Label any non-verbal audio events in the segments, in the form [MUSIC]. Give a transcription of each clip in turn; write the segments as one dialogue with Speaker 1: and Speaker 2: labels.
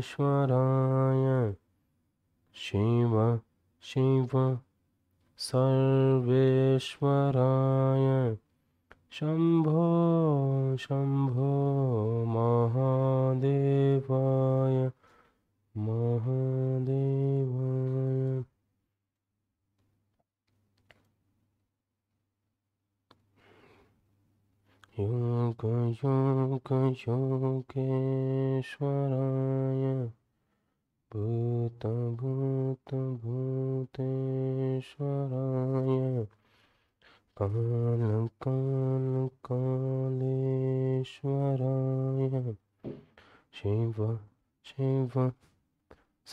Speaker 1: सर्वेश्वराय शिव शिव सर्वेश्वराय शम्भो शम्भो महादेवाय महादेवाय योग योग योगेश्वराय भूत भूत भूतेश्वराय काल काल शिव शिव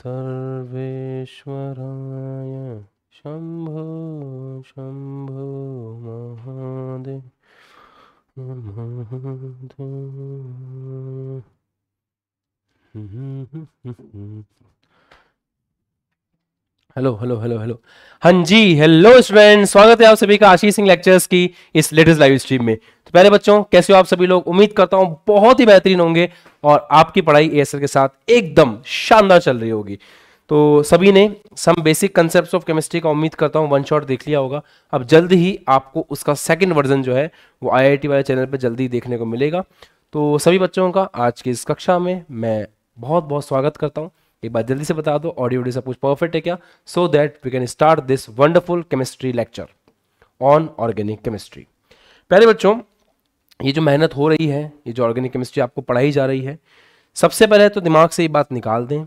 Speaker 1: सर्वेश्वराय Shambho Shambho Mahadev hello hello hello hello हाँ जी हेलो स्टूडेंट स्वागत है आप सभी का आशीष सिंह लेक्चर्स की इस लेटेस्ट लाइव स्ट्रीम में तो पहले बच्चों कैसे हो आप सभी लोग उम्मीद करता हूं बहुत ही बेहतरीन होंगे और आपकी पढ़ाई एएसएल के साथ एकदम शानदार चल रही होगी तो सभी ने some basic concept of chemistry का उम्मीद करता हूँ वन शॉट देख लिया होगा अब जल्द ही आपको उसका सेकेंड वर्जन जो है वो आई वाले चैनल पर जल्दी देखने को मिलेगा तो सभी बच्चों का आज की इस कक्षा में मैं बहुत बहुत स्वागत करता हूँ एक बार जल्दी से बता दो ऑडियो ऑडियो सब कुछ परफेक्ट है क्या so that we can start this wonderful chemistry lecture on organic chemistry पहले बच्चों ये जो मेहनत हो रही है ये जो ऑर्गेनिक केमिस्ट्री आपको पढ़ाई जा रही है सबसे पहले तो दिमाग से ये बात निकाल दें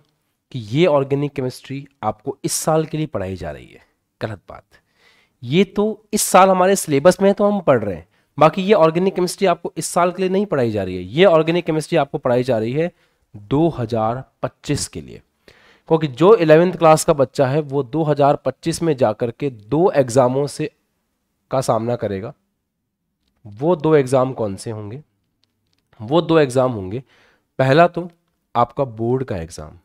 Speaker 1: कि ये ऑर्गेनिक केमिस्ट्री आपको इस साल के लिए पढ़ाई जा रही है गलत बात ये तो इस साल हमारे सिलेबस में है तो हम पढ़ रहे हैं बाकी ये ऑर्गेनिक केमिस्ट्री आपको इस साल के लिए नहीं पढ़ाई जा रही है ये ऑर्गेनिक केमिस्ट्री आपको पढ़ाई जा रही है 2025 के लिए क्योंकि जो इलेवेंथ क्लास का बच्चा है वो 2025 में जाकर के दो एग्ज़ामों से का सामना करेगा वो दो एग्ज़ाम कौन से होंगे वो दो एग्ज़ाम होंगे पहला तो आपका बोर्ड का एग्ज़ाम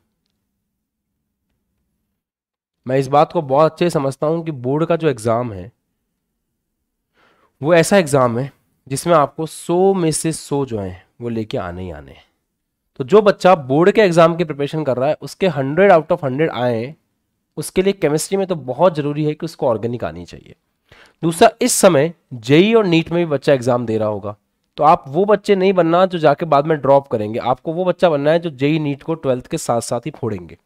Speaker 1: मैं इस बात को बहुत अच्छे समझता हूँ कि बोर्ड का जो एग्ज़ाम है वो ऐसा एग्ज़ाम है जिसमें आपको सौ में से सौ जो हैं वो लेके आने ही आने हैं तो जो बच्चा बोर्ड के एग्ज़ाम की प्रिपरेशन कर रहा है उसके हंड्रेड आउट ऑफ हंड्रेड आए उसके लिए केमिस्ट्री में तो बहुत ज़रूरी है कि उसको ऑर्गेनिक आनी चाहिए दूसरा इस समय जेई और नीट में भी बच्चा एग्ज़ाम दे रहा होगा तो आप वो बच्चे नहीं बनना जो जाके बाद में ड्रॉप करेंगे आपको वो बच्चा बनना है जो जेई नीट को ट्वेल्थ के साथ साथ ही फोड़ेंगे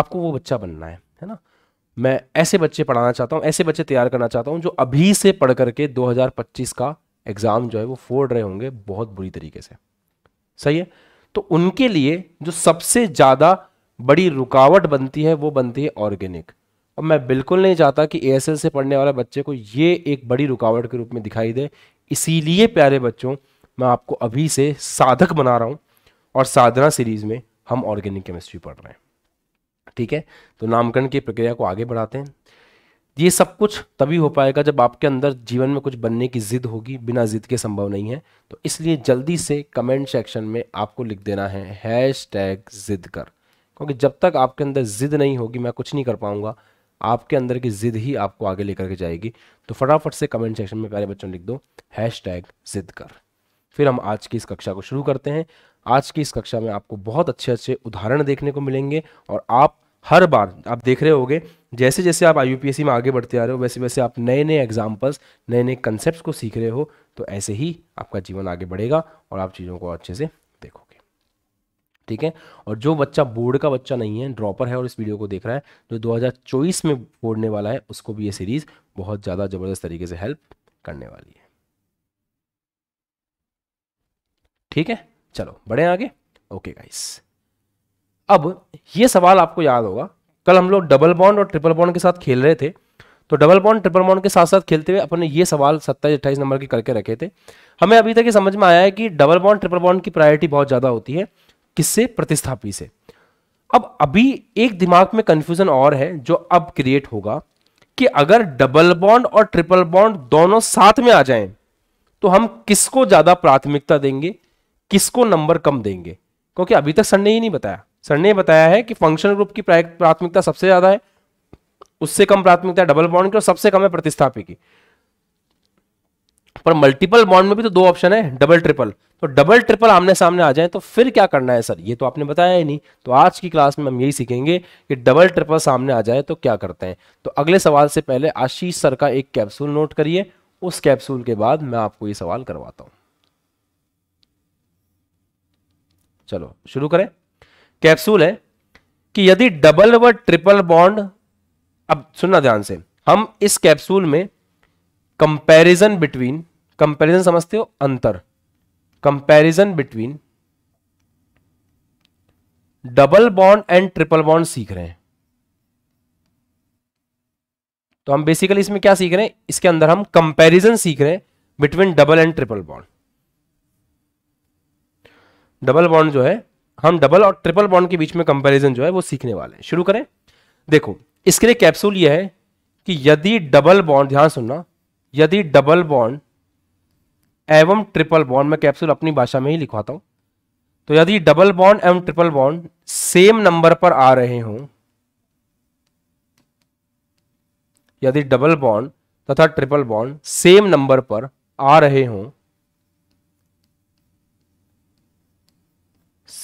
Speaker 1: आपको वो बच्चा बनना है है ना मैं ऐसे बच्चे पढ़ाना चाहता हूँ ऐसे बच्चे तैयार करना चाहता हूँ जो अभी से पढ़ करके 2025 का एग्ज़ाम जो है वो फोड़ रहे होंगे बहुत बुरी तरीके से सही है तो उनके लिए जो सबसे ज़्यादा बड़ी रुकावट बनती है वो बनती है ऑर्गेनिक अब मैं बिल्कुल नहीं चाहता कि ए से पढ़ने वाले बच्चे को ये एक बड़ी रुकावट के रूप में दिखाई दे इसीलिए प्यारे बच्चों मैं आपको अभी से साधक बना रहा हूँ और साधना सीरीज़ में हम ऑर्गेनिक केमिस्ट्री पढ़ रहे हैं ठीक है तो नामकरण की प्रक्रिया को आगे बढ़ाते हैं ये सब कुछ तभी हो पाएगा जब आपके अंदर जीवन में कुछ बनने की जिद होगी बिना जिद के संभव नहीं है तो इसलिए जल्दी से कमेंट सेक्शन में आपको लिख देना है हैश टैग जिद कर क्योंकि जब तक आपके अंदर जिद नहीं होगी मैं कुछ नहीं कर पाऊंगा आपके अंदर की जिद ही आपको आगे लेकर के जाएगी तो फटाफट से कमेंट सेक्शन में प्यारे बच्चों लिख दो हैश टैग जिद कर फिर हम आज की इस कक्षा को शुरू करते हैं आज की इस कक्षा में आपको बहुत अच्छे अच्छे उदाहरण देखने को मिलेंगे और आप हर बार आप देख रहे होगे जैसे जैसे आप आई में आगे बढ़ते आ रहे हो वैसे वैसे आप नए नए एग्जाम्पल्स नए नए कंसेप्ट को सीख रहे हो तो ऐसे ही आपका जीवन आगे बढ़ेगा और आप चीज़ों को अच्छे से देखोगे ठीक है और जो बच्चा बोर्ड का बच्चा नहीं है ड्रॉपर है और इस वीडियो को देख रहा है जो दो में बोर्डने वाला है उसको भी ये सीरीज़ बहुत ज़्यादा ज़बरदस्त तरीके से हेल्प करने वाली है ठीक है चलो बढ़े आगे ओके गाइस अब ये सवाल आपको याद होगा कल हम लोग डबल बॉन्ड और ट्रिपल बॉन्ड के साथ खेल रहे थे तो डबल बॉन्ड ट्रिपल बॉन्ड के साथ साथ खेलते हुए अपने ये सवाल सत्ताईस अट्ठाईस नंबर के करके रखे थे हमें अभी तक ये समझ में आया है कि डबल बॉन्ड ट्रिपल बॉन्ड की प्रायोरिटी बहुत ज़्यादा होती है किससे प्रतिस्थापी से अब अभी एक दिमाग में कन्फ्यूजन और है जो अब क्रिएट होगा कि अगर डबल बॉन्ड और ट्रिपल बॉन्ड दोनों साथ में आ जाएं तो हम किसको ज़्यादा प्राथमिकता देंगे किसको नंबर कम देंगे क्योंकि अभी तक सर ने ही नहीं बताया सर ने बताया है कि फंक्शनल ग्रुप की प्राथमिकता सबसे ज्यादा है उससे कम प्राथमिकता डबल बॉन्ड की और सबसे कम है प्रतिस्थापी की पर मल्टीपल बॉन्ड में भी तो दो ऑप्शन है डबल ट्रिपल तो डबल ट्रिपल आमने सामने आ जाए तो फिर क्या करना है सर ये तो आपने बताया ही नहीं तो आज की क्लास में हम यही सीखेंगे कि डबल ट्रिपल सामने आ जाए तो क्या करते हैं तो अगले सवाल से पहले आशीष सर का एक कैप्सूल नोट करिए उस कैप्सूल के बाद मैं आपको ये सवाल करवाता हूं चलो शुरू करें कैप्सूल है कि यदि डबल व ट्रिपल बॉन्ड अब सुनना ध्यान से हम इस कैप्सूल में कंपैरिजन बिटवीन कंपैरिजन समझते हो अंतर comparison between double bond and triple bond सीख रहे हैं तो हम बेसिकली इसमें क्या सीख रहे हैं इसके अंदर हम कंपैरिजन सीख रहे हैं between double and triple bond double bond जो है हम डबल और ट्रिपल बॉन्ड के बीच में कंपैरिजन जो है वो सीखने वाले हैं शुरू करें देखो इसके लिए कैप्सूल ये है कि यदि डबल बॉन्ड ध्यान सुनना यदि डबल बॉन्ड एवं ट्रिपल बॉन्ड मैं कैप्सूल अपनी भाषा में ही लिखवाता हूं तो यदि डबल बॉन्ड एवं ट्रिपल बॉन्ड सेम नंबर पर आ रहे हों यदि डबल बॉन्ड तथा ट्रिपल बॉन्ड सेम नंबर पर आ रहे हों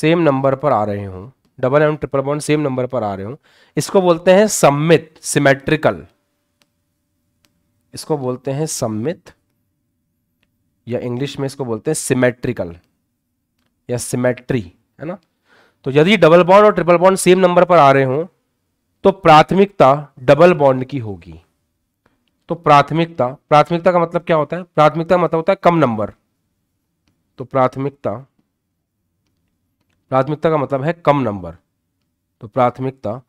Speaker 1: सेम नंबर पर आ रहे हों double and triple bond same number पर आ रहे हों इसको बोलते हैं सम्मित सिमेट्रिकल इसको बोलते हैं सम्मित या इंग्लिश में इसको बोलते हैं सिमेट्रिकल या सिमेट्री है ना तो यदि डबल बॉन्ड और ट्रिपल बॉन्ड सेम नंबर पर आ रहे हों तो प्राथमिकता डबल बॉन्ड की होगी तो प्राथमिकता प्राथमिकता का मतलब क्या होता है प्राथमिकता मतलब होता है कम नंबर तो प्राथमिकता प्राथमिकता का मतलब है कम नंबर तो प्राथमिकता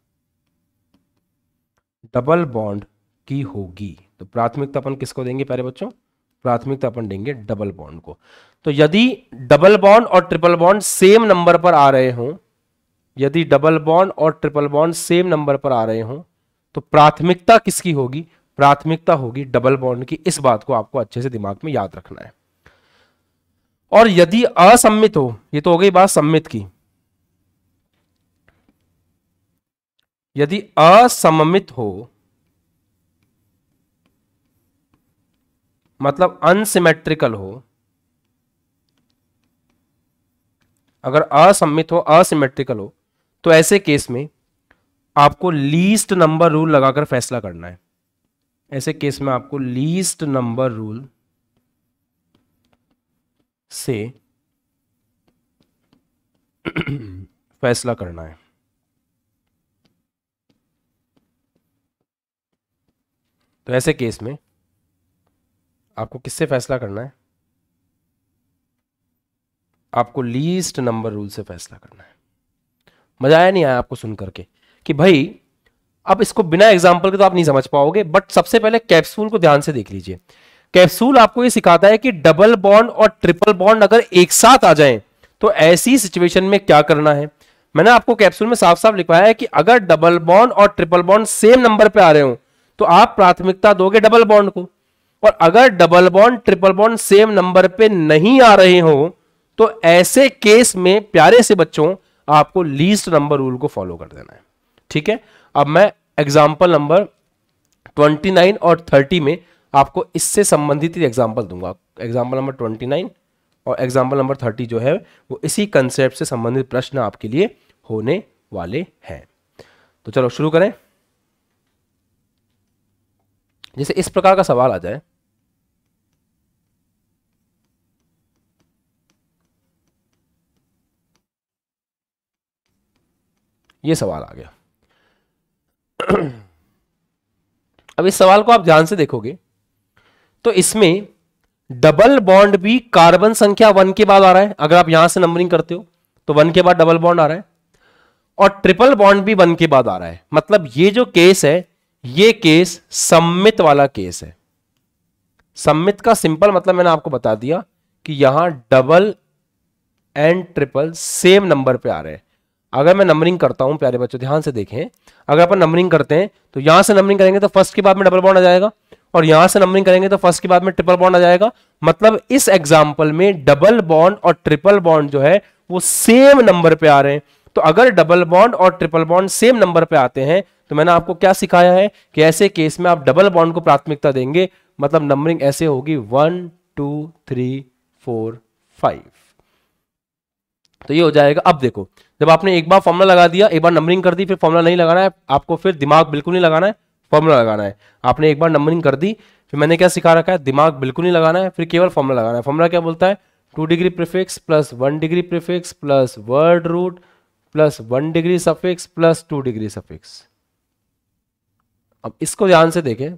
Speaker 1: डबल बॉन्ड की होगी तो प्राथमिकता अपन किसको देंगे प्यारे बच्चों प्राथमिकता अपन देंगे डबल बॉन्ड को तो यदि डबल बॉन्ड और ट्रिपल बॉन्ड सेम नंबर पर आ रहे हों यदि डबल बॉन्ड और ट्रिपल बॉन्ड सेम नंबर पर आ रहे हों तो प्राथमिकता किसकी होगी प्राथमिकता होगी डबल बॉन्ड की इस बात को आपको अच्छे से दिमाग में याद रखना है और यदि असम्मित हो ये तो हो गई बात सम्मित की यदि असममित हो मतलब अनसिमेट्रिकल हो अगर असम्मित हो असिमेट्रिकल हो तो ऐसे केस में आपको लीस्ट नंबर रूल लगाकर फैसला करना है ऐसे केस में आपको लीस्ट नंबर रूल से फैसला करना है तो ऐसे केस में आपको किससे फैसला करना है आपको लीस्ट नंबर रूल से फैसला करना है मजा आया नहीं आया आपको सुन करके कि भाई अब इसको बिना एग्जाम्पल के तो आप नहीं समझ पाओगे बट सबसे पहले कैप्सूल को ध्यान से देख लीजिए कैप्सूल आपको ये सिखाता है कि डबल बॉन्ड और ट्रिपल बॉन्ड अगर एक साथ आ जाए तो ऐसी सिचुएशन में क्या करना है मैंने आपको कैप्सूल में साफ साफ लिखवाया है कि अगर डबल बॉन्ड और ट्रिपल बॉन्ड सेम नंबर पे आ रहे हो तो आप प्राथमिकता दोगे डबल बॉन्ड को और अगर double bond triple bond same number पे नहीं आ रहे हो तो ऐसे केस में प्यारे से बच्चों आपको लीस्ट नंबर रूल को फॉलो कर देना है ठीक है अब मैं एग्जाम्पल नंबर नाइन और थर्टी में आपको इससे संबंधित एग्जाम्पल दूंगा एग्जाम्पल नंबर ट्वेंटी नाइन और एग्जाम्पल नंबर थर्टी जो है वो इसी कंसेप्ट से संबंधित प्रश्न आपके लिए होने वाले हैं तो चलो शुरू करें जैसे इस प्रकार का सवाल आ जाए ये सवाल आ गया अब इस सवाल को आप ध्यान से देखोगे तो इसमें डबल बॉन्ड भी कार्बन संख्या वन के बाद आ रहा है अगर आप यहां से नंबरिंग करते हो तो वन के बाद डबल बॉन्ड आ रहा है और ट्रिपल बॉन्ड भी वन के बाद आ रहा है मतलब ये जो केस है ये केस सम्मित वाला केस है सम्मित का सिंपल मतलब मैंने आपको बता दिया कि यहां double and triple same number पे आ रहे हैं अगर मैं नंबरिंग करता हूं प्यारे बच्चों ध्यान से देखें अगर अपन नंबरिंग करते हैं तो यहां से नंबरिंग करेंगे तो फर्स्ट के बाद में डबल बॉन्ड आ जाएगा और यहां से नंबरिंग करेंगे तो फर्स्ट के बाद में ट्रिपल बॉन्ड आ जाएगा मतलब इस एग्जाम्पल में डबल बॉन्ड और ट्रिपल बॉन्ड जो है वो सेम नंबर पे आ रहे हैं तो अगर डबल बॉन्ड और ट्रिपल बॉन्ड सेम नंबर पे आते हैं तो मैंने आपको क्या सिखाया है कि ऐसे केस में आप डबल बॉन्ड को प्राथमिकता देंगे मतलब नंबरिंग ऐसे होगी one two three four five तो ये हो जाएगा अब देखो जब आपने एक बार फॉर्मुला लगा दिया एक बार नंबरिंग कर दी फिर फॉर्मुला नहीं लगाना है आपको फिर दिमाग बिल्कुल नहीं लगाना है फॉर्मूला लगाना है आपने एक बार नंबरिंग कर दी फिर मैंने क्या सिखा रखा है दिमाग बिल्कुल नहीं लगाना है फिर केवल फॉर्मूला लगाना है फॉर्मूला क्या बोलता है two degree prefix plus one degree prefix plus word root plus one degree suffix plus two degree suffix अब इसको ध्यान से देखें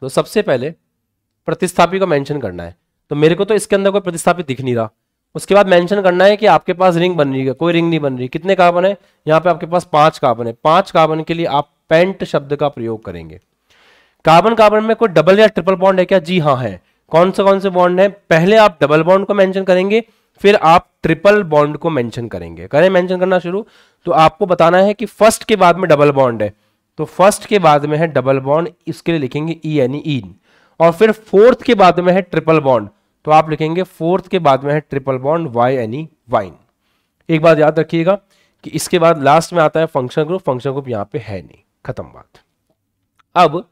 Speaker 1: तो सबसे पहले प्रतिस्थापी को मेंशन करना है तो मेरे को तो इसके अंदर कोई प्रतिस्थापी दिख नहीं रहा उसके बाद मेंशन करना है कि आपके पास रिंग बन रही है कोई रिंग नहीं बन रही कितने कार्बन है यहाँ पे आपके पास पांच कार्बन है पांच कार्बन के लिए आप पेंट शब्द का प्रयोग करेंगे कार्बन कार्बन में कोई डबल या ट्रिपल बॉन्ड है क्या जी हाँ है कौन से कौन से बॉन्ड है पहले आप डबल बॉन्ड को मैंशन करेंगे फिर आप ट्रिपल बॉन्ड को मैंशन करेंगे करें मैंशन करना शुरू तो आपको बताना है कि फर्स्ट के बाद में डबल बॉन्ड है तो फर्स्ट के बाद में है डबल बॉन्ड इसके लिए लिखेंगे ई यानी ईन और फिर फोर्थ के बाद में है ट्रिपल बॉन्ड तो आप लिखेंगे फोर्थ के बाद में है triple bond Y N E yne एक बात याद रखिएगा कि इसके बाद लास्ट में आता है फंक्शन ग्रुप फंक्शन ग्रुप यहां पे है नहीं खत्म बात अब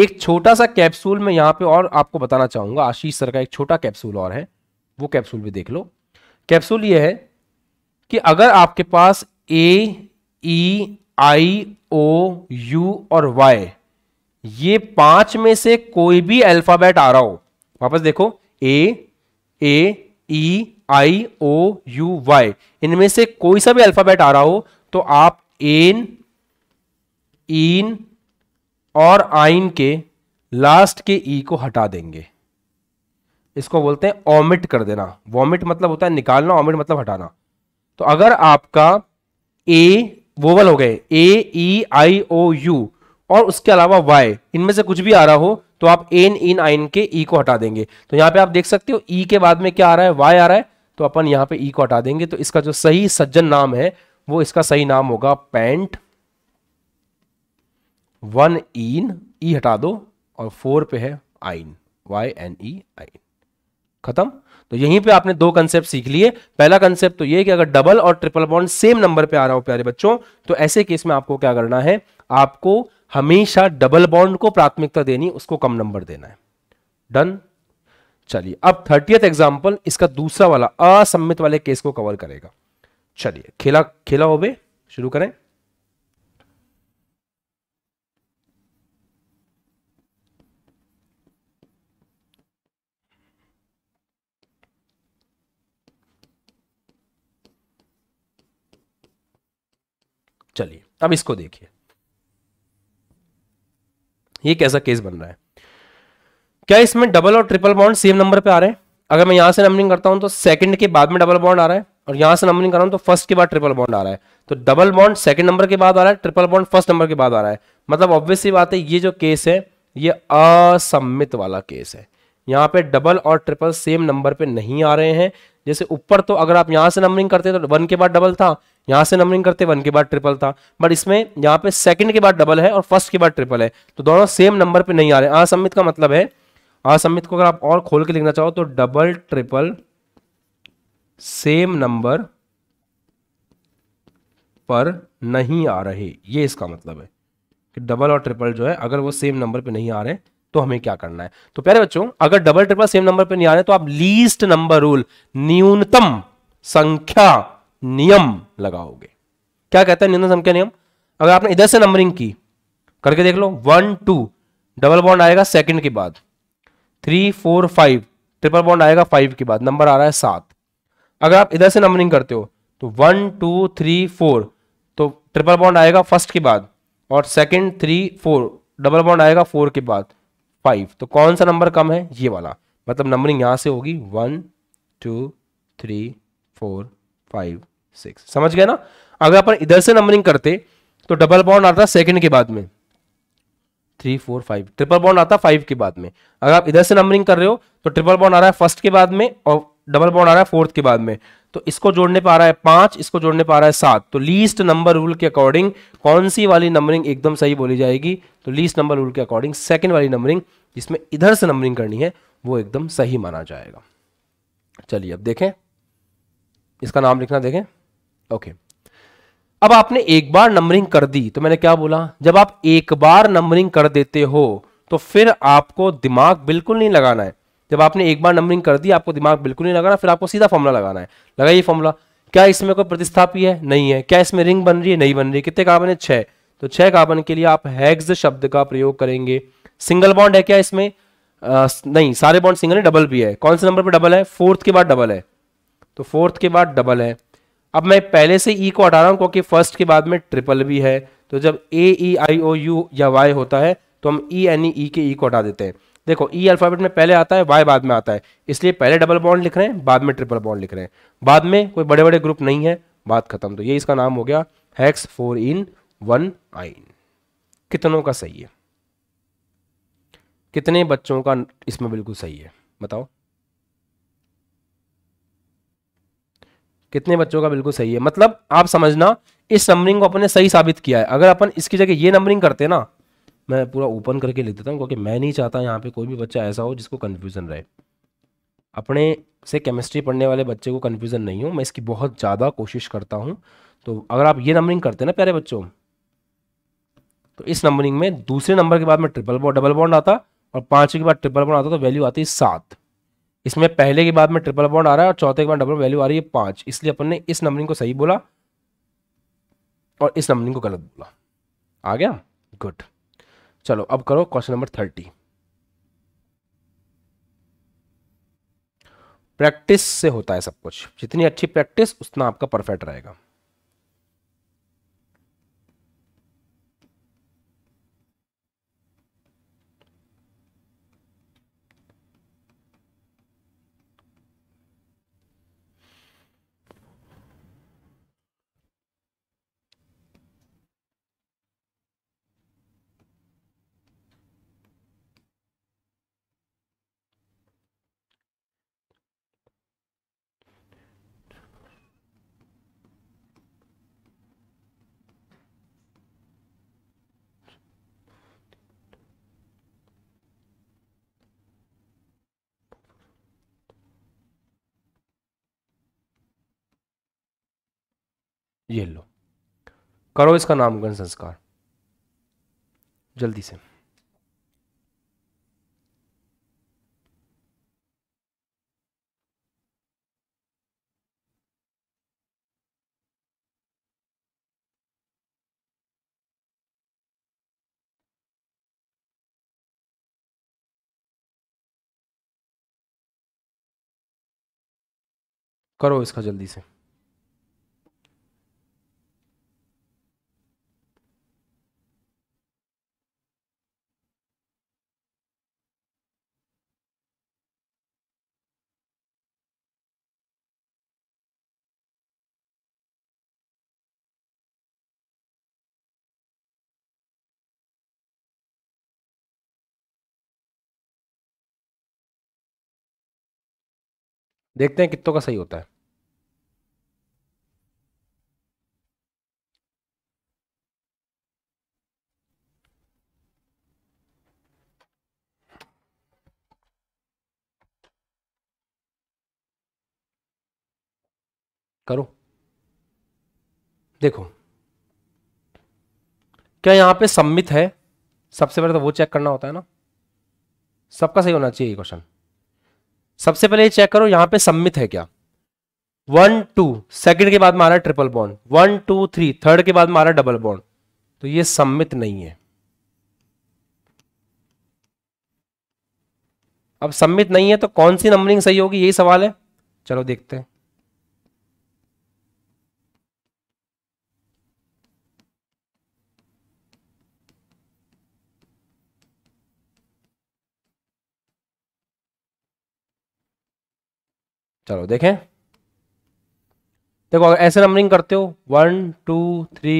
Speaker 1: एक छोटा सा कैप्सूल में यहां पे और आपको बताना चाहूंगा आशीष सर का एक छोटा कैप्सूल और है वो कैप्सूल भी देख लो कैप्सूल ये है कि अगर आपके पास ए ई आई ओ यू और वाई ये पांच में से कोई भी अल्फाबेट आ रहा हो वापस देखो ए ए ई आई ओ यू वाई इनमें से कोई सा भी अल्फाबेट आ रहा हो तो आप एन ईन और आइन के लास्ट के ई e को हटा देंगे इसको बोलते हैं ओमिट कर देना वॉमिट मतलब होता है निकालना ऑमिट मतलब हटाना तो अगर आपका ए वोवल हो गए ए ई आई ओ यू और उसके अलावा वाई इनमें से कुछ भी आ रहा हो तो आप एन इन आइन के ई e को हटा देंगे तो यहां पे आप देख सकते हो ई e के बाद में क्या आ रहा है वाई आ रहा है तो अपन यहां पे ई e को हटा देंगे तो इसका जो सही सज्जन नाम है वो इसका सही नाम होगा पैंट वन इन ई हटा दो और फोर पे है आइन वाई एन ई आइन खत्म तो यहीं पे आपने दो कंसेप्ट सीख लिए पहला कंसेप्ट तो ये कि अगर डबल और ट्रिपल बॉन्ड सेम नंबर पे आ रहा हो प्यारे बच्चों तो ऐसे केस में आपको क्या करना है आपको हमेशा डबल बॉन्ड को प्राथमिकता देनी उसको कम नंबर देना है डन चलिए अब थर्टियथ एग्जाम्पल इसका दूसरा वाला असम्मित वाले केस को कवर करेगा चलिए खेला खेला हो बे शुरू करें चलिए अब इसको देखिए ये कैसा केस बन रहा है क्या इसमें डबल और ट्रिपल बॉन्ड सेम नंबर पे आ रहे हैं अगर मैं यहां से नंबरिंग करता हूं तो सेकंड के बाद में डबल बॉन्ड आ रहा है और यहां से नंबरिंग कर रहा हूं तो फर्स्ट के बाद ट्रिपल बॉन्ड आ रहा है तो डबल बॉन्ड सेकंड नंबर के बाद आ रहा है ट्रिपल बॉन्ड फर्स्ट नंबर के बाद आ रहा है मतलब ऑब्वियसली बात है ये जो केस है ये असम्मित वाला केस है यहाँ पे डबल और ट्रिपल सेम नंबर पे नहीं आ रहे हैं जैसे ऊपर तो अगर आप यहाँ से नंबरिंग करते तो वन के बाद डबल था यहाँ से नंबरिंग करते वन के बाद ट्रिपल था बट इसमें यहाँ पे सेकंड के बाद डबल है और फर्स्ट के बाद ट्रिपल है तो दोनों सेम नंबर पे नहीं आ रहे असमित का मतलब है असमित को अगर आप और खोल के लिखना चाहो तो डबल ट्रिपल सेम नंबर पर नहीं आ रहे ये इसका मतलब है कि डबल और ट्रिपल जो है अगर वो सेम नंबर पे नहीं आ रहे तो हमें क्या करना है तो प्यारे बच्चों अगर डबल ट्रिपल सेम नंबर पर नहीं आ रहे तो आप लीस्ट नंबर रूल न्यूनतम संख्या नियम लगाओगे क्या कहते हैं न्यूनतम संख्या नियम अगर आपने इधर से नंबरिंग की करके देख लो वन टू डबल बॉन्ड आएगा सेकंड के बाद three four five triple bond आएगा फाइव के बाद नंबर आ रहा है सात अगर आप इधर से नंबरिंग करते हो तो वन टू थ्री फोर तो ट्रिपल बॉन्ड आएगा फर्स्ट के बाद और second three four double bond आएगा फोर के बाद फाइव तो कौन सा नंबर कम है ये वाला मतलब नंबरिंग यहाँ से होगी one two three four five six समझ गए ना अगर अपन इधर से नंबरिंग करते तो डबल बाउंड आता सेकंड के बाद में three four five triple bond आता फाइव के बाद में अगर आप इधर से नंबरिंग कर रहे हो तो ट्रिपल बाउंड आ रहा है फर्स्ट के बाद में और डबल बॉन्ड आ रहा है फोर्थ के बाद में तो इसको जोड़ने पर आ रहा है पांच इसको जोड़ने पर आ रहा है सात तो लीस्ट नंबर रूल के अकॉर्डिंग कौन सी वाली नंबरिंग एकदम सही बोली जाएगी तो लीस्ट नंबर रूल के अकॉर्डिंग सेकेंड वाली नंबरिंग जिसमें इधर से नंबरिंग करनी है वो एकदम सही माना जाएगा चलिए अब देखें इसका नाम लिखना देखें ओके अब आपने एक बार नंबरिंग कर दी तो मैंने क्या बोला जब आप एक बार नंबरिंग कर देते हो तो फिर आपको दिमाग बिल्कुल नहीं लगाना है जब आपने एक बार नंबरिंग कर दी आपको दिमाग बिल्कुल नहीं लगाना फिर आपको सीधा फॉर्मुला लगाना है लगाइए फॉर्मुला क्या इसमें कोई प्रतिस्थापी है नहीं है क्या इसमें रिंग बन रही है नहीं बन रही है कितने कार्बन है छह तो छह कार्बन के लिए आप हैग्स शब्द का प्रयोग करेंगे सिंगल बॉन्ड है क्या इसमें आ, नहीं सारे बॉन्ड सिंगल है डबल भी है कौन से नंबर पर डबल है फोर्थ के बाद डबल है तो फोर्थ के बाद डबल है अब मैं पहले से ई e को हटा रहा हूँ क्योंकि फर्स्ट के बाद में ट्रिपल भी है तो जब ए ई आई ओ यू या वाई होता है तो हम ई एन ई के ई e को हटा देते हैं देखो ई e अल्फाबेट में पहले आता है वाई बाद में आता है इसलिए पहले डबल बॉन्ड लिख रहे हैं बाद में ट्रिपल बॉन्ड लिख रहे हैं बाद में कोई बड़े बड़े ग्रुप नहीं है बात खत्म तो ये इसका नाम हो गया hacks four in one yne कितनों का सही है कितने बच्चों का इसमें बिल्कुल सही है बताओ कितने बच्चों का बिल्कुल सही है मतलब आप समझना इस नंबरिंग को अपने सही साबित किया है अगर अपन इसकी जगह ये नंबरिंग करते ना मैं पूरा ओपन करके लिख देता हूँ क्योंकि मैं नहीं चाहता यहाँ पे कोई भी बच्चा ऐसा हो जिसको कन्फ्यूज़न रहे अपने से केमिस्ट्री पढ़ने वाले बच्चे को कन्फ्यूज़न नहीं हो मैं इसकी बहुत ज़्यादा कोशिश करता हूँ तो अगर आप ये नंबरिंग करते ना प्यारे बच्चों तो इस नंबरिंग में दूसरे नंबर के बाद में ट्रिपल बॉन्ड डबल बॉन्ड आता और पाँच के बाद ट्रिपल बॉन्ड आता तो वैल्यू आती है सात इसमें पहले के बाद में ट्रिपल बॉन्ड आ रहा है और चौथे के बाद डबल वैल्यू आ रही है पाँच इसलिए अपन ने इस नंबरिंग को सही बोला और इस नंबरिंग को गलत बोला आ गया गुड चलो अब करो क्वेश्चन नंबर थर्टी प्रैक्टिस से होता है सब कुछ जितनी अच्छी प्रैक्टिस उतना आपका परफेक्ट रहेगा ये लो करो इसका नामकरण संस्कार जल्दी से करो इसका जल्दी से देखते हैं कितनों का सही होता है करो देखो क्या यहां पे सम्मित है सबसे पहले तो वो चेक करना होता है ना सबका सही होना चाहिए क्वेश्चन सबसे पहले चेक करो यहां पे सम्मित है क्या वन टू सेकंड के बाद मारा triple bond one two three third के बाद मारा डबल बॉन्ड तो ये सम्मित नहीं है अब सम्मित नहीं है तो कौन सी नंबरिंग सही होगी यही सवाल है चलो देखते हैं चलो देखें देखो अगर ऐसे नंबरिंग करते हो one two three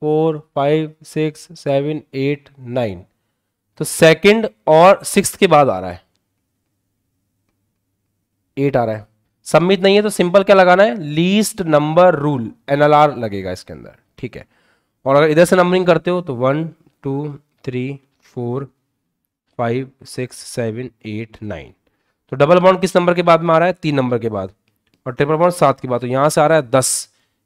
Speaker 1: four five six seven eight nine तो सेकंड और सिक्स के बाद आ रहा है एट आ रहा है सबमिट नहीं है तो सिंपल क्या लगाना है लीस्ट नंबर रूल एनएलआर लगेगा इसके अंदर ठीक है और अगर इधर से नंबरिंग करते हो तो one two three four five six seven eight nine तो डबल बॉन्ड किस नंबर के बाद में आ रहा है तीन नंबर के बाद और ट्रिपल बॉन्ड सात के बाद तो यहाँ से आ रहा है दस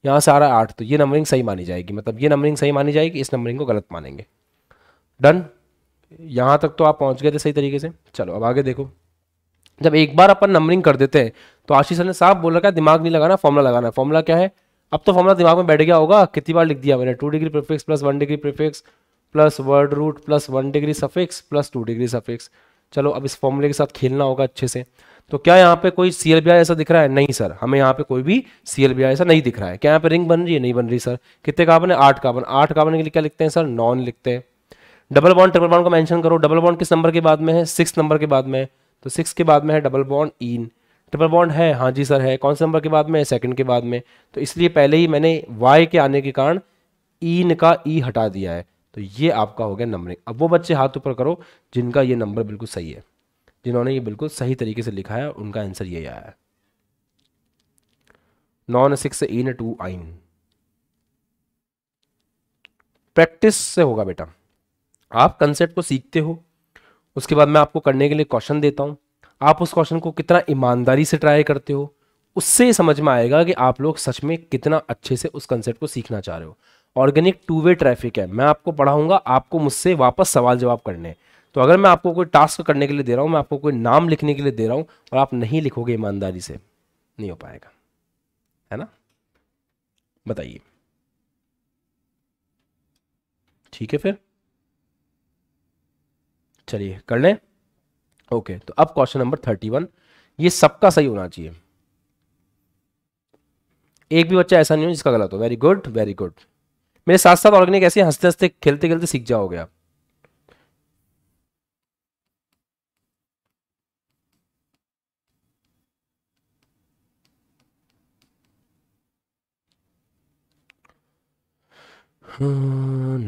Speaker 1: यहाँ से आ रहा है आठ तो ये नंबरिंग सही मानी जाएगी मतलब ये नंबरिंग सही मानी जाएगी इस नंबरिंग को गलत मानेंगे डन यहाँ तक तो आप पहुँच गए थे सही तरीके से चलो अब आगे देखो जब एक बार अपन नंबरिंग कर देते हैं तो आशीष सर ने साफ बोल रखा है दिमाग नहीं लगाना फॉर्मूला लगाना फॉर्मला फॉर्मूला क्या है अब तो फॉर्मूला दिमाग में बैठ गया होगा कितनी बार लिख दिया मैंने two degree prefix plus one degree prefix plus word root plus one degree suffix plus two degree suffix चलो अब इस फॉर्मूले के साथ खेलना होगा अच्छे से तो क्या यहाँ पे कोई सी ऐसा दिख रहा है नहीं सर हमें यहाँ पे कोई भी सी ऐसा नहीं दिख रहा है क्या यहाँ पे रिंग बन रही है नहीं बन रही सर कितने कार्बन है आठ कार्बन आठ कार्बन के लिए क्या लिखते हैं सर नॉन लिखते हैं डबल बॉन्ड ट्रिपल बॉन्ड को मेंशन करो डबल बॉन्ड किस नंबर के बाद में है सिक्स नंबर के बाद में तो सिक्स के बाद में है double bond ene triple bond है हाँ जी सर है कौन से नंबर के बाद में है सेकंड के बाद में तो इसलिए पहले ही मैंने वाई के आने के कारण ईन का ई e हटा दिया है तो ये आपका हो गया नंबरिंग अब वो बच्चे हाथ ऊपर करो जिनका ये नंबर बिल्कुल सही है जिन्होंने ये बिल्कुल सही तरीके से लिखा है उनका आंसर यही आया है non six ene two yne practice से होगा बेटा आप कंसेप्ट को सीखते हो उसके बाद मैं आपको करने के लिए क्वेश्चन देता हूं आप उस क्वेश्चन को कितना ईमानदारी से ट्राई करते हो उससे समझ में आएगा कि आप लोग सच में कितना अच्छे से उस कंसेप्ट को सीखना चाह रहे हो ऑर्गेनिक टू वे ट्रैफिक है मैं आपको पढ़ाऊंगा आपको मुझसे वापस सवाल जवाब करने तो अगर मैं आपको कोई टास्क करने के लिए दे रहा हूँ मैं आपको कोई नाम लिखने के लिए दे रहा हूँ और आप नहीं लिखोगे ईमानदारी से नहीं हो पाएगा है ना बताइए ठीक है फिर चलिए कर लें ओके तो अब क्वेश्चन नंबर थर्टी वन ये सबका सही होना चाहिए एक भी बच्चा ऐसा नहीं हो जिसका गलत हो वेरी गुड वेरी गुड मेरे साथ साथ ऑर्गेनिक ऐसे हंसते हंसते खेलते खेलते सीख जाओगे आप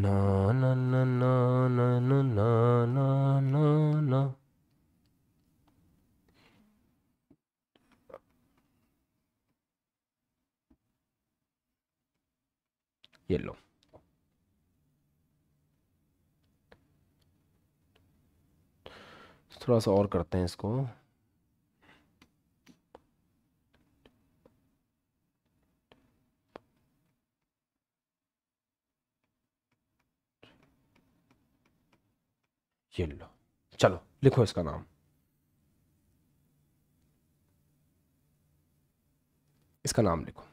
Speaker 1: ना ना ना ना ना ना ना ये लो थोड़ा सा और करते हैं इसको ये लो चलो लिखो इसका नाम इसका नाम लिखो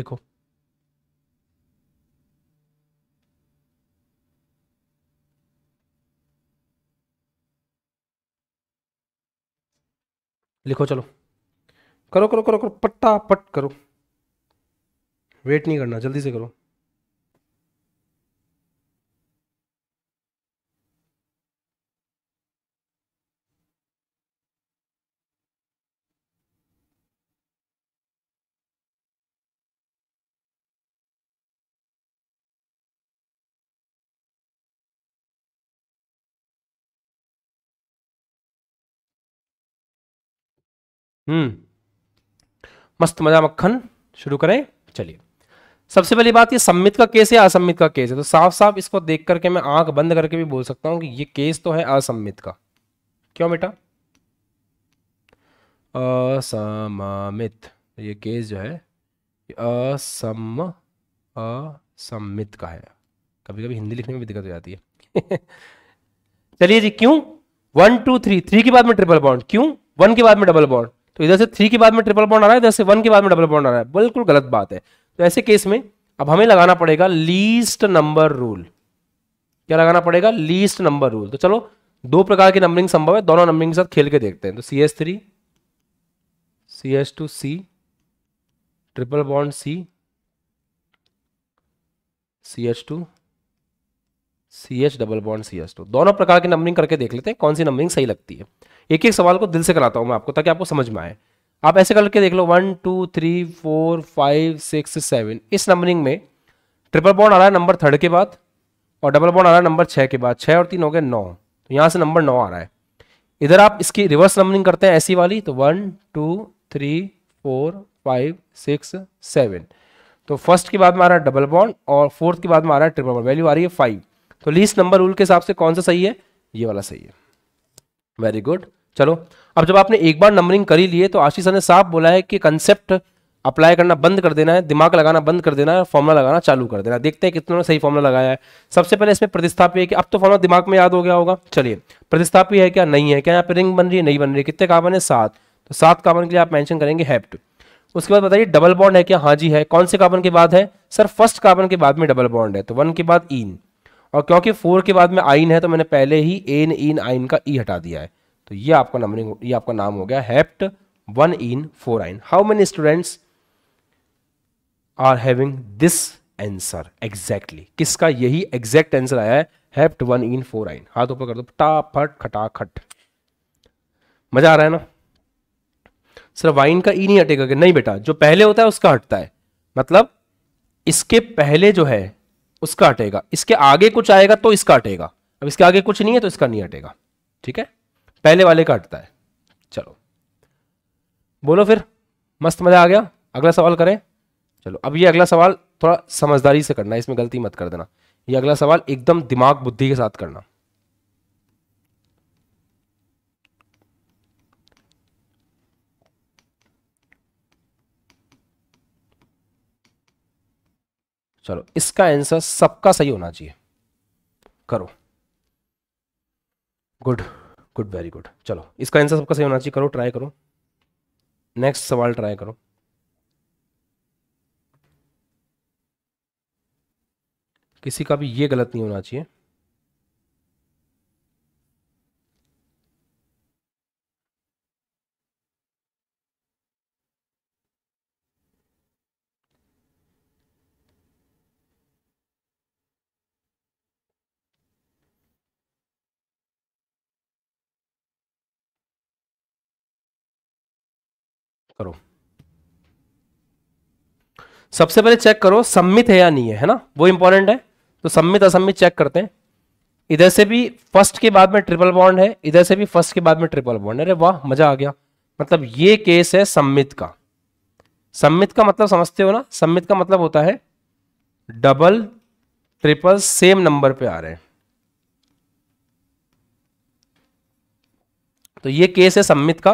Speaker 1: देखो लिखो चलो करो करो करो करो पट्टा पट करो वेट नहीं करना जल्दी से करो हम्म मस्त मजा मक्खन शुरू करें चलिए सबसे पहली बात ये सम्मित का केस है असम्मित का केस है तो साफ साफ इसको देख करके मैं आंख बंद करके भी बोल सकता हूं कि ये केस तो है असम्मित का क्यों बेटा असमित ये केस जो है असम असम्मित का है कभी कभी हिंदी लिखने में भी दिक्कत हो जाती है [LAUGHS] चलिए जी क्यों वन टू थ्री थ्री के बाद में ट्रिपल बॉन्ड क्यों वन के बाद में डबल बॉन्ड तो इधर से थ्री के बाद में ट्रिपल बॉन्ड आ रहा है इधर से वन के बाद में डबल बॉन्ड आ रहा है बिल्कुल गलत बात है तो ऐसे केस में अब हमें लगाना पड़ेगा लीस्ट नंबर रूल क्या लगाना पड़ेगा लीस्ट नंबर रूल तो चलो दो प्रकार की नंबरिंग संभव है दोनों नंबरिंग के साथ खेल के देखते हैं तो C S three C S two C triple bond C C S two C H double bond C S two दोनों प्रकार की नंबरिंग करके देख लेते हैं कौन सी नंबरिंग सही लगती है एक एक सवाल को दिल से कराता हूं मैं आपको ताकि आपको समझ में आए आप ऐसे करके देख लो one two three four five six seven इस नंबरिंग में ट्रिपल बॉन्ड आ रहा है नंबर थर्ड के बाद और डबल बॉन्ड आ रहा है नंबर छः के बाद छः और तीन हो गए नौ तो यहाँ से नंबर नौ आ रहा है इधर आप इसकी रिवर्स नंबरिंग करते हैं ऐसी वाली तो one two three four five six seven तो फर्स्ट के बाद में आ रहा है डबल बॉन्ड और फोर्थ के बाद में आ रहा है ट्रिपल बॉन्ड वैल्यू आ रही है फाइव तो लीस्ट नंबर रूल के हिसाब से कौन सा सही है ये वाला सही है वेरी गुड चलो अब जब आपने एक बार नंबरिंग करी लिए तो आशीष सर ने साफ बोला है कि कंसेप्ट अप्लाई करना बंद कर देना है दिमाग लगाना बंद कर देना है फॉर्मुला लगाना चालू कर देना देखते हैं कितनों ने सही फॉर्मुला लगाया है सबसे पहले इसमें प्रतिस्थापी है कि अब तो फॉर्मुला दिमाग में याद हो गया होगा चलिए प्रतिस्थापी है क्या नहीं है क्या यहाँ पे रिंग बन रही है नहीं बन रही है कितने कार्बन है सात तो सात कार्बन के लिए आप मैंशन करेंगे हैप्ट उसके बाद बताइए डबल बॉन्ड है क्या हाँ जी है कौन से कार्बन के बाद है सर फर्स्ट कार्बन के बाद में डबल बॉन्ड है तो वन के बाद ईन और क्योंकि फोर के बाद में आइन है तो मैंने पहले ही एन इन आइन का ई e हटा दिया है तो ये आपका नंबरिंग ये आपका नाम हो गया hept one ene four yne how many students are having this answer exactly किसका यही एग्जैक्ट आंसर आया है वन इन फोर आइन हाथ ऊपर कर दो फटाफट खटाखट मजा आ रहा है ना सर वाइन का ई नहीं हटेगा कि नहीं बेटा जो पहले होता है उसका हटता है मतलब इसके पहले जो है उसका हटेगा इसके आगे कुछ आएगा तो इसका हटेगा अब इसके आगे कुछ नहीं है तो इसका नहीं हटेगा ठीक है पहले वाले का हटता है चलो बोलो फिर मस्त मजा आ गया अगला सवाल करें चलो अब ये अगला सवाल थोड़ा समझदारी से करना इसमें गलती मत कर देना ये अगला सवाल एकदम दिमाग बुद्धि के साथ करना चलो इसका आंसर सबका सही होना चाहिए करो गुड गुड वेरी गुड चलो इसका आंसर सबका सही होना चाहिए करो ट्राई करो नेक्स्ट सवाल ट्राई करो किसी का भी ये गलत नहीं होना चाहिए करो सबसे पहले चेक करो सम्मित है या नहीं है है ना वो इंपॉर्टेंट है तो सम्मित असम्मित चेक करते हैं इधर से भी फर्स्ट के बाद में ट्रिपल बॉन्ड है इधर से भी फर्स्ट के बाद में ट्रिपल बॉन्ड अरे वाह मजा आ गया मतलब ये केस है सम्मित का सम्मित का मतलब समझते हो ना सम्मित का मतलब होता है डबल ट्रिपल सेम नंबर पे आ रहे हैं तो ये केस है सम्मित का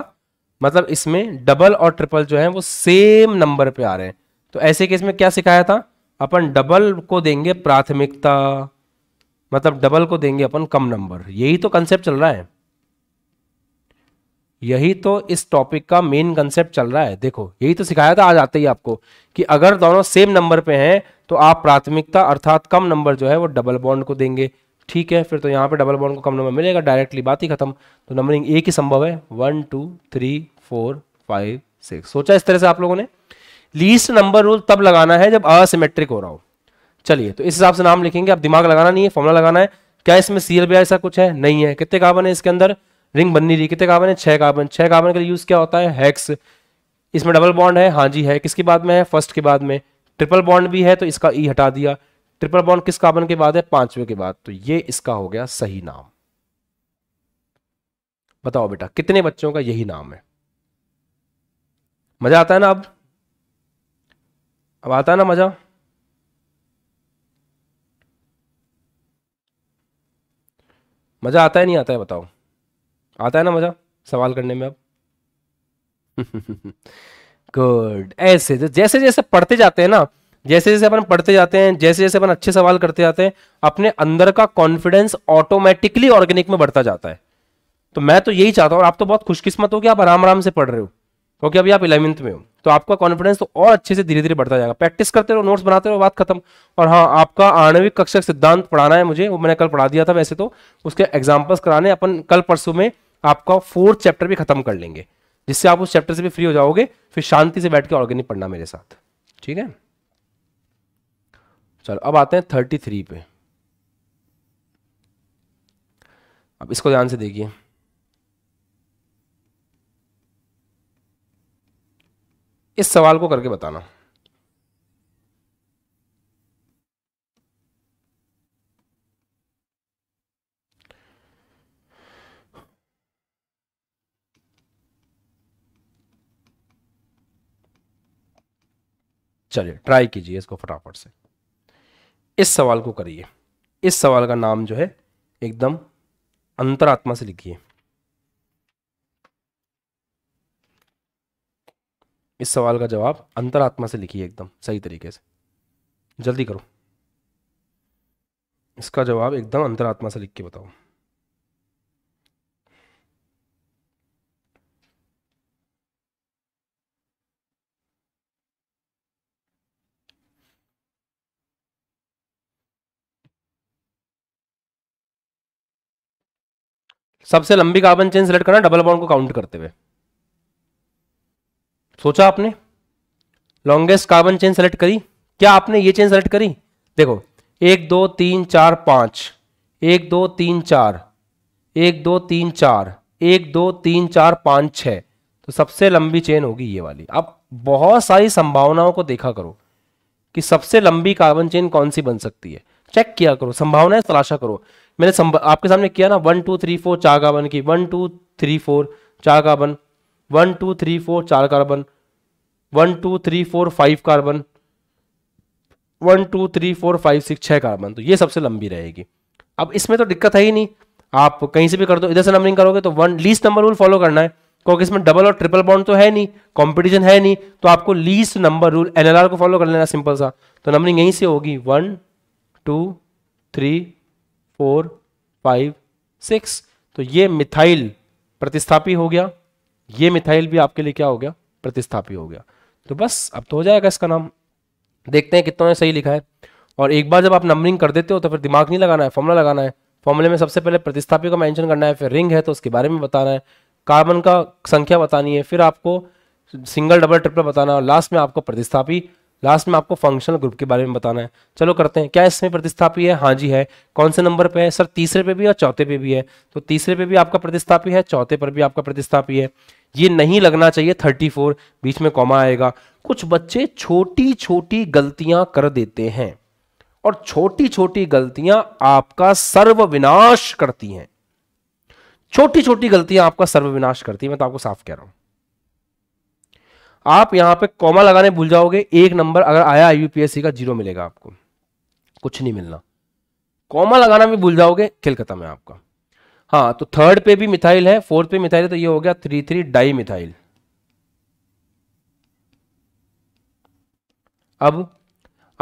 Speaker 1: मतलब इसमें डबल और ट्रिपल जो है वो सेम नंबर पे आ रहे हैं तो ऐसे केस में क्या सिखाया था अपन डबल को देंगे प्राथमिकता मतलब डबल को देंगे अपन कम नंबर यही तो कंसेप्ट चल रहा है यही तो इस टॉपिक का मेन कंसेप्ट चल रहा है देखो यही तो सिखाया था आज आते ही आपको कि अगर दोनों सेम नंबर पे हैं तो आप प्राथमिकता अर्थात कम नंबर जो है वो डबल बॉन्ड को देंगे ठीक है फिर तो यहाँ पे डबल बॉन्ड को कम नंबर मिलेगा डायरेक्टली बात ही खत्म तो नंबरिंग एक ही संभव है one two three four five six सोचा इस तरह से आप लोगों ने लीस्ट नंबर रूल तब लगाना है जब असिमेट्रिक हो रहा हो चलिए तो इस हिसाब से नाम लिखेंगे आप दिमाग लगाना नहीं है फॉर्मुला लगाना है क्या इसमें सीएल ऐसा कुछ है नहीं है कितने कार्बन है इसके अंदर रिंग बननी रही कितने कार्बन है छह कार्बन छह कार्बन का यूज क्या होता है हैक्स इसमें डबल बॉन्ड है हाँ जी है किसके बाद में है फर्स्ट के बाद में ट्रिपल बॉन्ड भी है तो इसका ई e हटा दिया ट्रिपल बॉन्ड किस कार्बन के बाद है पांचवे के बाद तो ये इसका हो गया सही नाम बताओ बेटा कितने बच्चों का यही नाम है मजा आता है ना अब अब आता है ना मजा मजा आता है नहीं आता है बताओ आता है ना मजा सवाल करने में अब गुड [LAUGHS] ऐसे जैसे जैसे पढ़ते जाते हैं ना जैसे जैसे अपन पढ़ते जाते हैं जैसे जैसे अपन अच्छे सवाल करते जाते हैं अपने अंदर का कॉन्फिडेंस ऑटोमेटिकली ऑर्गेनिक में बढ़ता जाता है तो मैं तो यही चाहता हूँ आप तो बहुत खुशकिस्मत हो कि आप आराम आराम से पढ़ रहे हो क्योंकि अभी आप इलेवंथ में हो तो आपका कॉन्फिडेंस तो और अच्छे से धीरे धीरे बढ़ता जाएगा प्रैक्टिस करते रहो नोट्स बनाते रहो बात खत्म और हाँ आपका आणविक कक्षक सिद्धांत पढ़ाना है मुझे वो मैंने कल पढ़ा दिया था वैसे तो उसके एग्जाम्पल्स कराने अपन कल परसों में आपका फोर्थ चैप्टर भी खत्म कर लेंगे जिससे आप उस चैप्टर से भी फ्री हो जाओगे फिर शांति से बैठ के ऑर्गेनिक पढ़ना मेरे साथ ठीक है चलो अब आते हैं थर्टी थ्री पे अब इसको ध्यान से देखिए इस सवाल को करके बताना चलिए ट्राई कीजिए इसको फटाफट से इस सवाल को करिए इस सवाल का नाम जो है एकदम अंतरात्मा से लिखिए इस सवाल का जवाब अंतरात्मा से लिखिए एकदम सही तरीके से जल्दी करो इसका जवाब एकदम अंतरात्मा से लिख के बताओ सबसे लंबी कार्बन चेन सेलेक्ट करना डबल बॉन्ड को काउंट करते हुए सोचा आपने लॉन्गेस्ट कार्बन चेन सेलेक्ट करी क्या आपने ये चेन सेलेक्ट करी देखो एक दो तीन चार पांच एक दो तीन चार एक दो तीन चार एक दो तीन चार पांच छ तो सबसे लंबी चेन होगी ये वाली अब बहुत सारी संभावनाओं को देखा करो कि सबसे लंबी कार्बन चेन कौन सी बन सकती है चेक किया करो संभावनाएं तलाशा करो मैंने आपके सामने किया ना वन टू थ्री फोर चार कार्बन की वन टू थ्री फोर चार carbon one two three four चार carbon one two three four five carbon one two three four five six छः कार्बन तो ये सबसे लंबी रहेगी अब इसमें तो दिक्कत है ही नहीं आप कहीं से भी कर दो इधर से नंबरिंग करोगे तो one least number rule follow करना है क्योंकि इसमें डबल और ट्रिपल बॉन्ड तो है नहीं कंपटीशन है नहीं तो आपको लीस्ट नंबर रूल एनएलआर को फॉलो कर लेना सिंपल सा तो नंबरिंग यहीं से होगी one two three four five six तो ये मिथाइल प्रतिस्थापी हो गया ये मिथाइल भी आपके लिए क्या हो गया प्रतिस्थापी हो गया तो बस अब तो हो जाएगा इसका नाम देखते हैं कितना ने सही लिखा है और एक बार जब आप नंबरिंग कर देते हो तो फिर दिमाग नहीं लगाना है फॉर्मुला लगाना है फॉर्मुले में सबसे पहले प्रतिस्थापी का मेंशन करना है फिर रिंग है तो उसके बारे में बताना है कार्बन का संख्या बतानी है फिर आपको सिंगल डबल ट्रिपल बताना है और लास्ट में आपको प्रतिस्थापी लास्ट में आपको फंक्शनल ग्रुप के बारे में बताना है चलो करते हैं क्या इसमें प्रतिस्थापी है हाँ जी है कौन से नंबर पे है सर तीसरे पे भी और चौथे पे भी है तो तीसरे पे भी आपका प्रतिस्थापी है चौथे पर भी आपका प्रतिस्थापी है ये नहीं लगना चाहिए 34 बीच में कॉमा आएगा कुछ बच्चे छोटी छोटी गलतियां कर देते हैं और छोटी छोटी गलतियां आपका सर्वविनाश करती हैं छोटी छोटी गलतियां आपका सर्वविनाश करती है मैं तो आपको साफ कह रहा हूं आप यहां पे कॉमा लगाने भूल जाओगे एक नंबर अगर आया यूपीएससी का जीरो मिलेगा आपको कुछ नहीं मिलना कॉमा लगाना भी भूल जाओगे खेल खत्म है आपका हाँ तो थर्ड पे भी मिथाइल है फोर्थ पे मिथाइल है तो ये हो गया थ्री थ्री डाई मिथाइल अब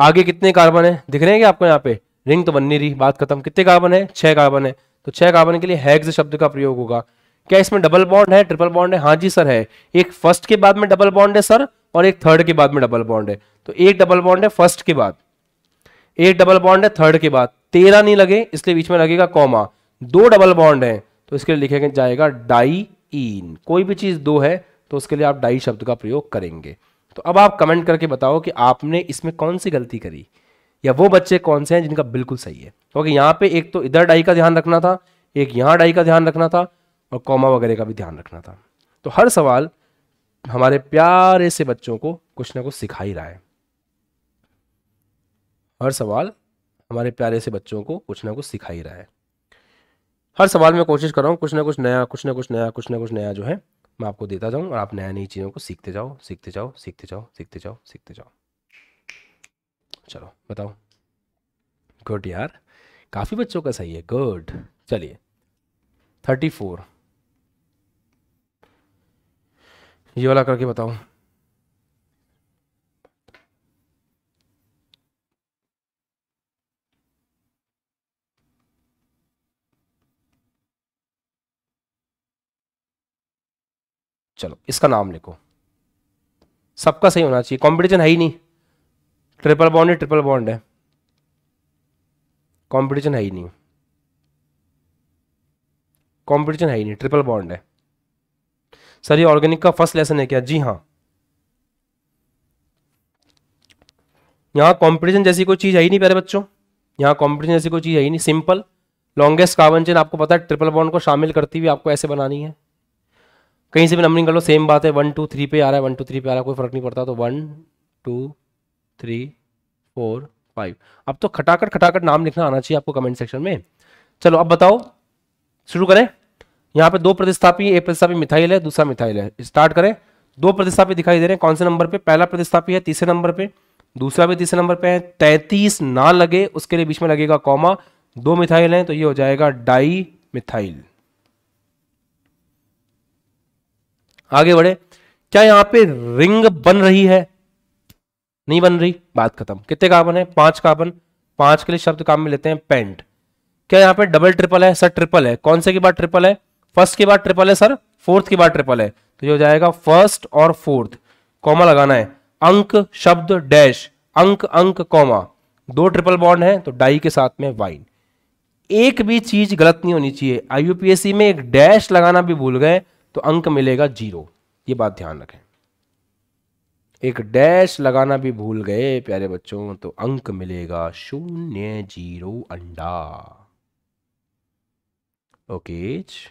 Speaker 1: आगे कितने कार्बन है दिख रहे हैं आपको यहाँ पे रिंग तो बननी रही बात खत्म कितने कार्बन है छह कार्बन है तो छह कार्बन के लिए हैग्स शब्द का प्रयोग होगा क्या इसमें डबल बॉन्ड है ट्रिपल बॉन्ड है हाँ जी सर है एक फर्स्ट के बाद में डबल बॉन्ड है सर और एक थर्ड के बाद में डबल बॉन्ड है तो एक डबल बॉन्ड है फर्स्ट के बाद एक डबल बॉन्ड है थर्ड के बाद तेरह नहीं लगे इसलिए बीच में लगेगा कॉमा दो डबल बॉन्ड है तो इसके लिए लिखेगा जाएगा डाई इन कोई भी चीज दो है तो उसके लिए आप डाई शब्द का प्रयोग करेंगे तो अब आप कमेंट करके बताओ कि आपने इसमें कौन सी गलती करी या वो बच्चे कौन से हैं जिनका बिल्कुल सही है क्योंकि तो यहां पे एक तो इधर डाई का ध्यान रखना था एक यहां डाई का ध्यान रखना था और कॉमा वगैरह का भी ध्यान रखना था तो हर सवाल हमारे प्यारे से बच्चों को कुछ ना कुछ सिखा ही रहा है हर सवाल हमारे प्यारे से बच्चों को कुछ ना कुछ सिखा ही रहा है हर सवाल में कोशिश कर रहा हूँ कुछ ना कुछ नया कुछ ना कुछ नया कुछ ना कुछ नया जो है मैं आपको देता जाऊँ और आप नया नई चीज़ों को सीखते जाओ सीखते जाओ सीखते जाओ सीखते जाओ सीखते जाओ चलो बताओ गुड यार काफ़ी बच्चों का सही है गुड चलिए थर्टी फोर ये वाला करके बताओ चलो इसका नाम लिखो सबका सही होना चाहिए कंपटीशन है ही नहीं ट्रिपल बॉन्ड है ट्रिपल बॉन्ड है कंपटीशन है ही नहीं कंपटीशन है ही नहीं ट्रिपल बॉन्ड है सर ये ऑर्गेनिक का फर्स्ट लेसन है क्या जी हाँ यहाँ कॉम्पिटिशन जैसी कोई चीज़ है ही नहीं प्यारे बच्चों यहाँ कॉम्पिटिशन जैसी कोई चीज़ है ही नहीं सिंपल लॉन्गेस्ट कार्बन चेन आपको पता है ट्रिपल बॉन्ड को शामिल करती हुई आपको ऐसे बनानी है कहीं से भी नंबरिंग कर लो सेम बात है वन टू थ्री पे आ रहा है वन टू थ्री पे आ रहा है कोई फर्क नहीं पड़ता तो one two three four five अब तो खटाखट खटाखट नाम लिखना आना चाहिए आपको कमेंट सेक्शन में चलो अब बताओ शुरू करें यहाँ पे दो प्रतिस्थापी एक प्रतिस्थापी मिथाइल है दूसरा मिथाइल है स्टार्ट करें दो प्रतिस्थापी दिखाई दे रहे हैं कौन से नंबर पे पहला प्रतिस्थापी है तीसरे नंबर पे दूसरा भी तीसरे नंबर पे है तैतीस ना लगे उसके लिए बीच में लगेगा कॉमा दो मिथाइल है तो ये हो जाएगा डाई मिथाइल आगे बढ़े क्या यहां पे रिंग बन रही है नहीं बन रही बात खत्म कितने कार्बन है पांच कार्बन पांच के लिए शब्द काम में लेते हैं पेंट क्या यहाँ पे डबल ट्रिपल है सर ट्रिपल है कौन से की बात ट्रिपल है फर्स्ट के बाद ट्रिपल है सर फोर्थ के बाद ट्रिपल है तो ये हो जाएगा फर्स्ट और फोर्थ कॉमा लगाना है अंक शब्द डैश अंक अंक कॉमा दो ट्रिपल बॉन्ड है तो डाई के साथ में वाइन एक भी चीज गलत नहीं होनी चाहिए आईयूपीएससी में एक डैश लगाना भी भूल गए तो अंक मिलेगा जीरो ये बात ध्यान रखें एक डैश लगाना भी भूल गए प्यारे बच्चों तो अंक मिलेगा शून्य जीरो अंडा ओके okay.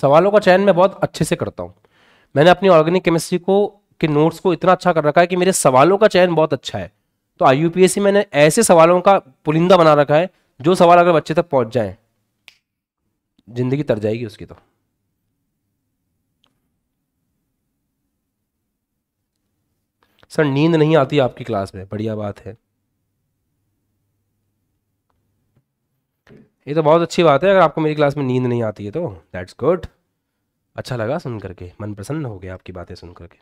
Speaker 1: सवालों का चयन मैं बहुत अच्छे से करता हूँ मैंने अपनी ऑर्गेनिक केमिस्ट्री को के नोट्स को इतना अच्छा कर रखा है कि मेरे सवालों का चयन बहुत अच्छा है तो आई मैंने ऐसे सवालों का पुलिंदा बना रखा है जो सवाल अगर बच्चे तक पहुंच जाए जिंदगी तर जाएगी उसकी तो सर नींद नहीं आती आपकी क्लास में बढ़िया बात है ये तो बहुत अच्छी बात है अगर आपको मेरी क्लास में नींद नहीं आती है तो दैट्स गुड अच्छा लगा सुन करके मन प्रसन्न हो गया आपकी बातें सुन करके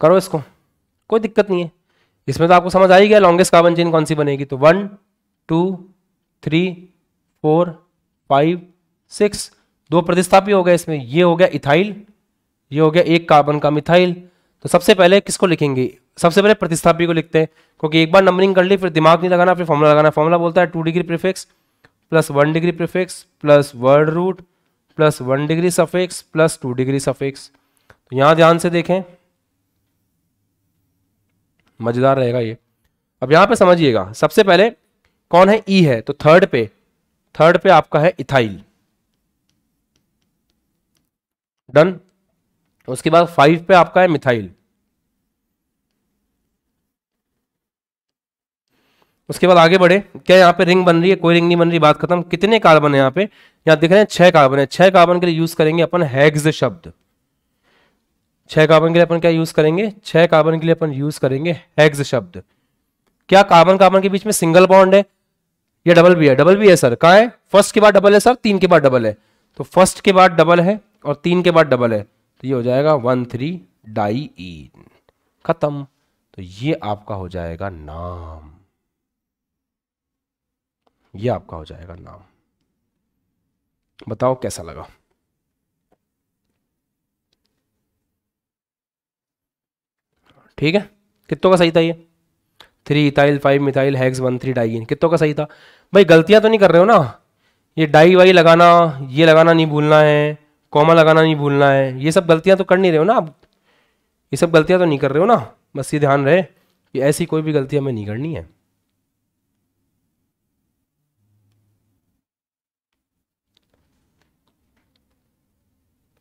Speaker 1: करो इसको कोई दिक्कत नहीं है इसमें तो आपको समझ आ ही गया लॉन्गेस्ट कार्बन चेन कौन सी बनेगी तो one two three four five six दो प्रतिस्थापी हो गए इसमें ये हो गया इथाइल ये हो गया एक कार्बन का मिथाइल तो सबसे पहले किसको लिखेंगे सबसे पहले प्रतिस्थापी को लिखते हैं क्योंकि एक बार नंबरिंग कर ली फिर दिमाग नहीं लगाना फिर फॉर्मूला लगाना फॉर्मूला बोलता है two degree prefix plus one degree prefix plus word root plus one degree suffix plus two degree suffix तो यहां ध्यान से देखें मज़ेदार रहेगा ये अब यहां पे समझिएगा सबसे पहले कौन है ई e है तो थर्ड पे थर्ड पे आपका है इथाइल डन तो उसके बाद फाइव पे आपका है मिथाइल उसके बाद आगे बढ़े क्या यहाँ पे रिंग बन रही है कोई रिंग नहीं बन रही बात खत्म कितने कार्बन है यहाँ पे यहाँ देख रहे हैं छह कार्बन है छह कार्बन के लिए यूज करेंगे अपन हैग्स शब्द छह कार्बन के लिए अपन क्या यूज करेंगे छह कार्बन के लिए अपन यूज करेंगे हैग्स शब्द क्या कार्बन कार्बन के बीच में सिंगल बॉन्ड है या डबल भी है डबल भी है सर कहा है फर्स्ट के बाद डबल है सर तीन के बाद डबल है तो फर्स्ट के बाद डबल है और तीन के बाद डबल है तो ये हो जाएगा वन थ्री डाई इन खत्म तो ये आपका हो जाएगा नाम ये आपका हो जाएगा नाम बताओ कैसा लगा ठीक है कितनों का सही था ये three ethyl five methyl hex one three diene कितनों का सही था भाई गलतियां तो नहीं कर रहे हो ना ये डाई वाई लगाना ये लगाना नहीं भूलना है कॉमा लगाना नहीं भूलना है ये सब गलतियाँ तो कर नहीं रहे हो ना आप ये सब गलतियाँ तो नहीं कर रहे हो ना बस ये ध्यान रहे कि ऐसी कोई भी गलती हमें नहीं करनी है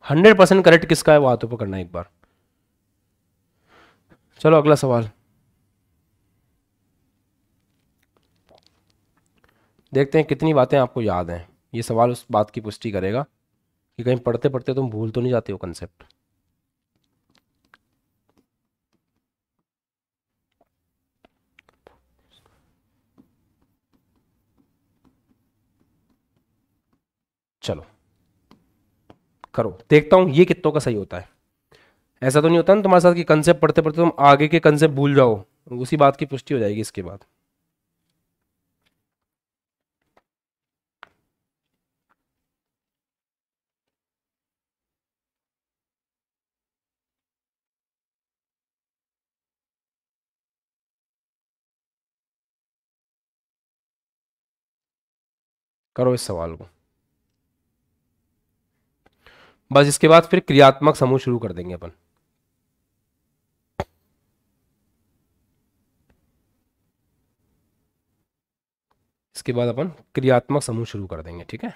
Speaker 1: हंड्रेड परसेंट करेक्ट किसका है वो हाथों पर करना एक बार चलो अगला सवाल देखते हैं कितनी बातें आपको याद हैं ये सवाल उस बात की पुष्टि करेगा कि कहीं पढ़ते पढ़ते तुम भूल तो नहीं जाते हो कंसेप्ट चलो करो देखता हूं ये कितनों का सही होता है ऐसा तो नहीं होता ना तुम्हारे साथ कि कंसेप्ट पढ़ते पढ़ते तुम आगे के कंसेप्ट भूल जाओ उसी बात की पुष्टि हो जाएगी इसके बाद करो इस सवाल को बस इसके बाद फिर क्रियात्मक समूह शुरू कर देंगे अपन इसके बाद अपन क्रियात्मक समूह शुरू कर देंगे ठीक है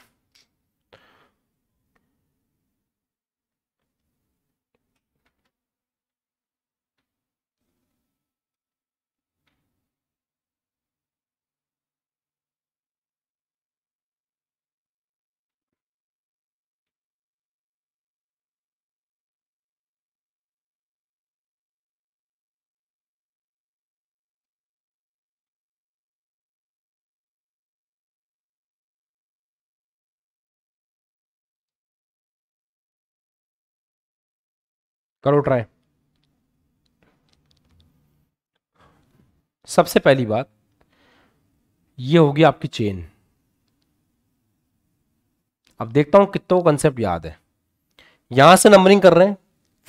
Speaker 1: करो ट्राई सबसे पहली बात ये होगी आपकी चेन अब देखता हूं कितना कंसेप्ट याद है यहां से नंबरिंग कर रहे हैं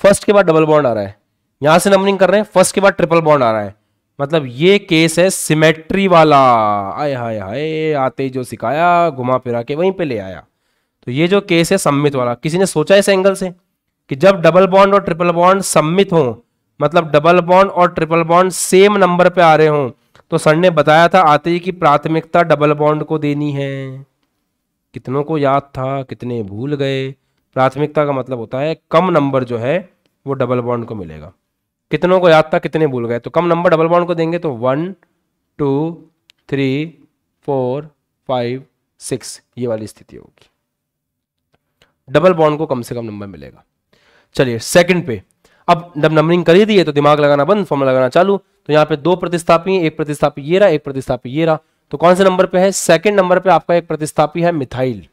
Speaker 1: फर्स्ट के बाद डबल बॉन्ड आ रहा है यहां से नंबरिंग कर रहे हैं फर्स्ट के बाद ट्रिपल बॉन्ड आ रहा है मतलब ये केस है सिमेट्री वाला आय हाय हाय आते जो सिखाया घुमा फिरा के वहीं पे ले आया तो ये जो केस है सम्मित वाला किसी ने सोचा इस एंगल से कि जब डबल बॉन्ड और ट्रिपल बॉन्ड सम्मित हों मतलब डबल बॉन्ड और ट्रिपल बॉन्ड सेम नंबर पे आ रहे हों तो सर ने बताया था आते ही कि प्राथमिकता डबल बॉन्ड को देनी है कितनों को याद था कितने भूल गए प्राथमिकता का मतलब होता है कम नंबर जो है वो डबल बॉन्ड को मिलेगा कितनों को याद था कितने भूल गए तो कम नंबर डबल बॉन्ड को देंगे तो one two three four five six ये वाली स्थिति होगी डबल बॉन्ड को कम से कम नंबर मिलेगा चलिए सेकंड पे अब जब नंबरिंग कर ही दी है तो दिमाग लगाना बंद फॉर्म लगाना चालू तो यहाँ पे दो प्रतिस्थापी एक प्रतिस्थापी ये रहा एक प्रतिस्थापी ये रहा तो कौन से नंबर पे है सेकंड नंबर पे आपका एक प्रतिस्थापी है मिथाइल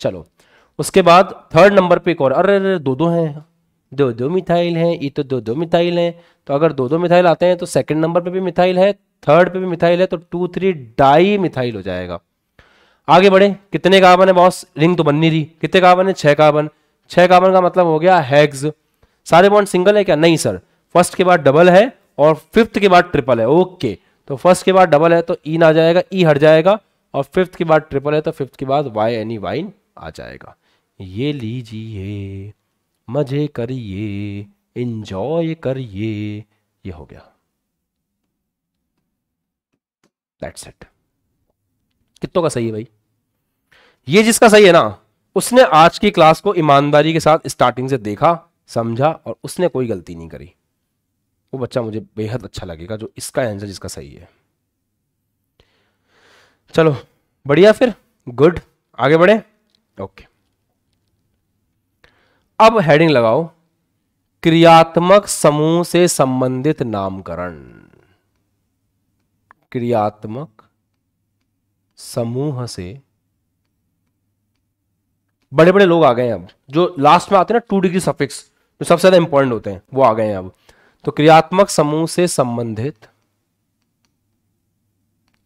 Speaker 1: चलो उसके बाद थर्ड नंबर पे एक और अरे अरे दो दो हैं दो दो मिथाइल हैं ये तो दो दो मिथाइल हैं तो अगर दो दो मिथाइल आते हैं तो सेकंड नंबर पे भी मिथाइल है थर्ड पे भी मिथाइल है तो टू थ्री डाई मिथाइल हो जाएगा आगे बढ़े कितने कार्बन है बॉस रिंग तो बननी थी कितने कार्बन है छह कार्बन छह कार्बन का मतलब हो गया हैग्स सारे बॉन्ड सिंगल है क्या नहीं सर फर्स्ट के बाद डबल है और फिफ्थ के बाद ट्रिपल है ओके तो फर्स्ट के बाद डबल है तो ई e आ जाएगा ई e हट जाएगा और फिफ्थ के बाद ट्रिपल है तो फिफ्थ के बाद वाई एनी वाइन आ जाएगा ये लीजिए मजे करिए इंजॉय करिए ये हो गया दैट्स इट कितों का सही है भाई ये जिसका सही है ना उसने आज की क्लास को ईमानदारी के साथ स्टार्टिंग से देखा समझा और उसने कोई गलती नहीं करी वो बच्चा मुझे बेहद अच्छा लगेगा जो इसका आंसर जिसका सही है चलो बढ़िया फिर गुड आगे बढ़े ओके अब हेडिंग लगाओ क्रियात्मक समूह से संबंधित नामकरण क्रियात्मक समूह से बड़े बड़े लोग आ गए हैं अब जो लास्ट में आते हैं ना टू डिग्री सफिक्स जो सबसे ज्यादा इंपॉर्टेंट होते हैं वो आ गए हैं अब तो क्रियात्मक समूह से संबंधित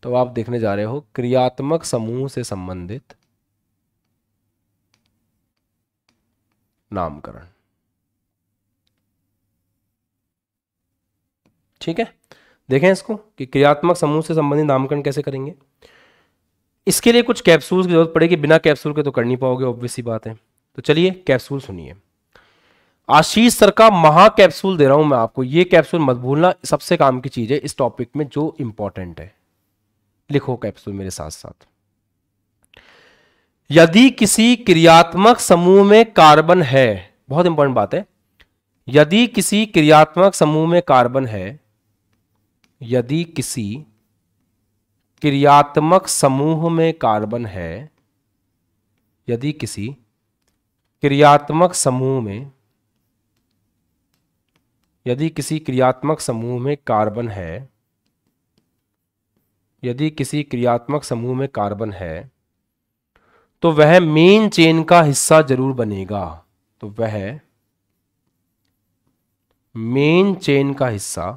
Speaker 1: तो आप देखने जा रहे हो क्रियात्मक समूह से संबंधित नामकरण ठीक है देखें इसको कि क्रियात्मक समूह से संबंधित नामकरण कैसे करेंगे इसके लिए कुछ कैप्सूल की जरूरत पड़ेगी बिना कैप्सूल के तो कर नहीं पाओगे ऑब्वियसली बात है तो चलिए कैप्सूल सुनिए आशीष सर का महा कैप्सूल दे रहा हूं मैं आपको ये कैप्सूल मत भूलना सबसे काम की चीज है इस टॉपिक में जो इंपॉर्टेंट है लिखो कैप्सूल मेरे साथ साथ यदि किसी क्रियात्मक समूह में कार्बन है बहुत इंपॉर्टेंट बात है यदि किसी क्रियात्मक समूह में कार्बन है यदि किसी क्रियात्मक समूह में कार्बन है यदि किसी क्रियात्मक समूह में यदि किसी क्रियात्मक समूह में कार्बन है यदि किसी क्रियात्मक समूह में कार्बन है तो वह मेन चेन का हिस्सा जरूर बनेगा तो वह मेन चेन का हिस्सा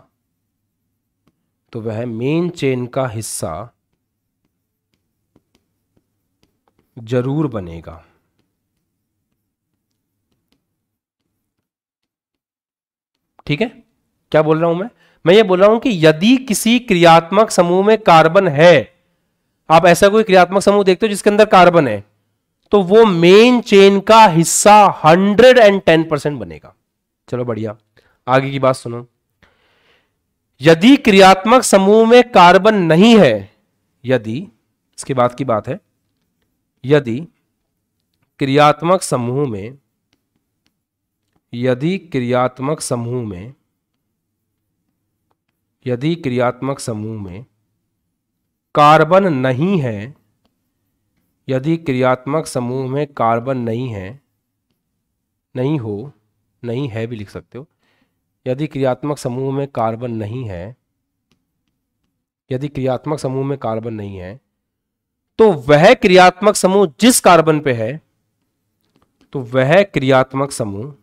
Speaker 1: तो वह मेन चेन का हिस्सा जरूर बनेगा ठीक है क्या बोल रहा हूं मैं मैं ये बोल रहा हूं कि यदि किसी क्रियात्मक समूह में कार्बन है आप ऐसा कोई क्रियात्मक समूह देखते हो जिसके अंदर कार्बन है तो वो मेन चेन का हिस्सा हंड्रेड एंड टेन परसेंट बनेगा चलो बढ़िया आगे की बात सुनो यदि क्रियात्मक समूह में कार्बन नहीं है यदि इसके बाद की बात है यदि क्रियात्मक समूह में यदि क्रियात्मक समूह में यदि क्रियात्मक समूह में कार्बन नहीं है यदि क्रियात्मक समूह में कार्बन नहीं है नहीं हो नहीं है भी लिख सकते हो यदि क्रियात्मक समूह में कार्बन नहीं है यदि क्रियात्मक समूह में कार्बन नहीं है तो वह क्रियात्मक समूह जिस कार्बन पे है तो वह क्रियात्मक समूह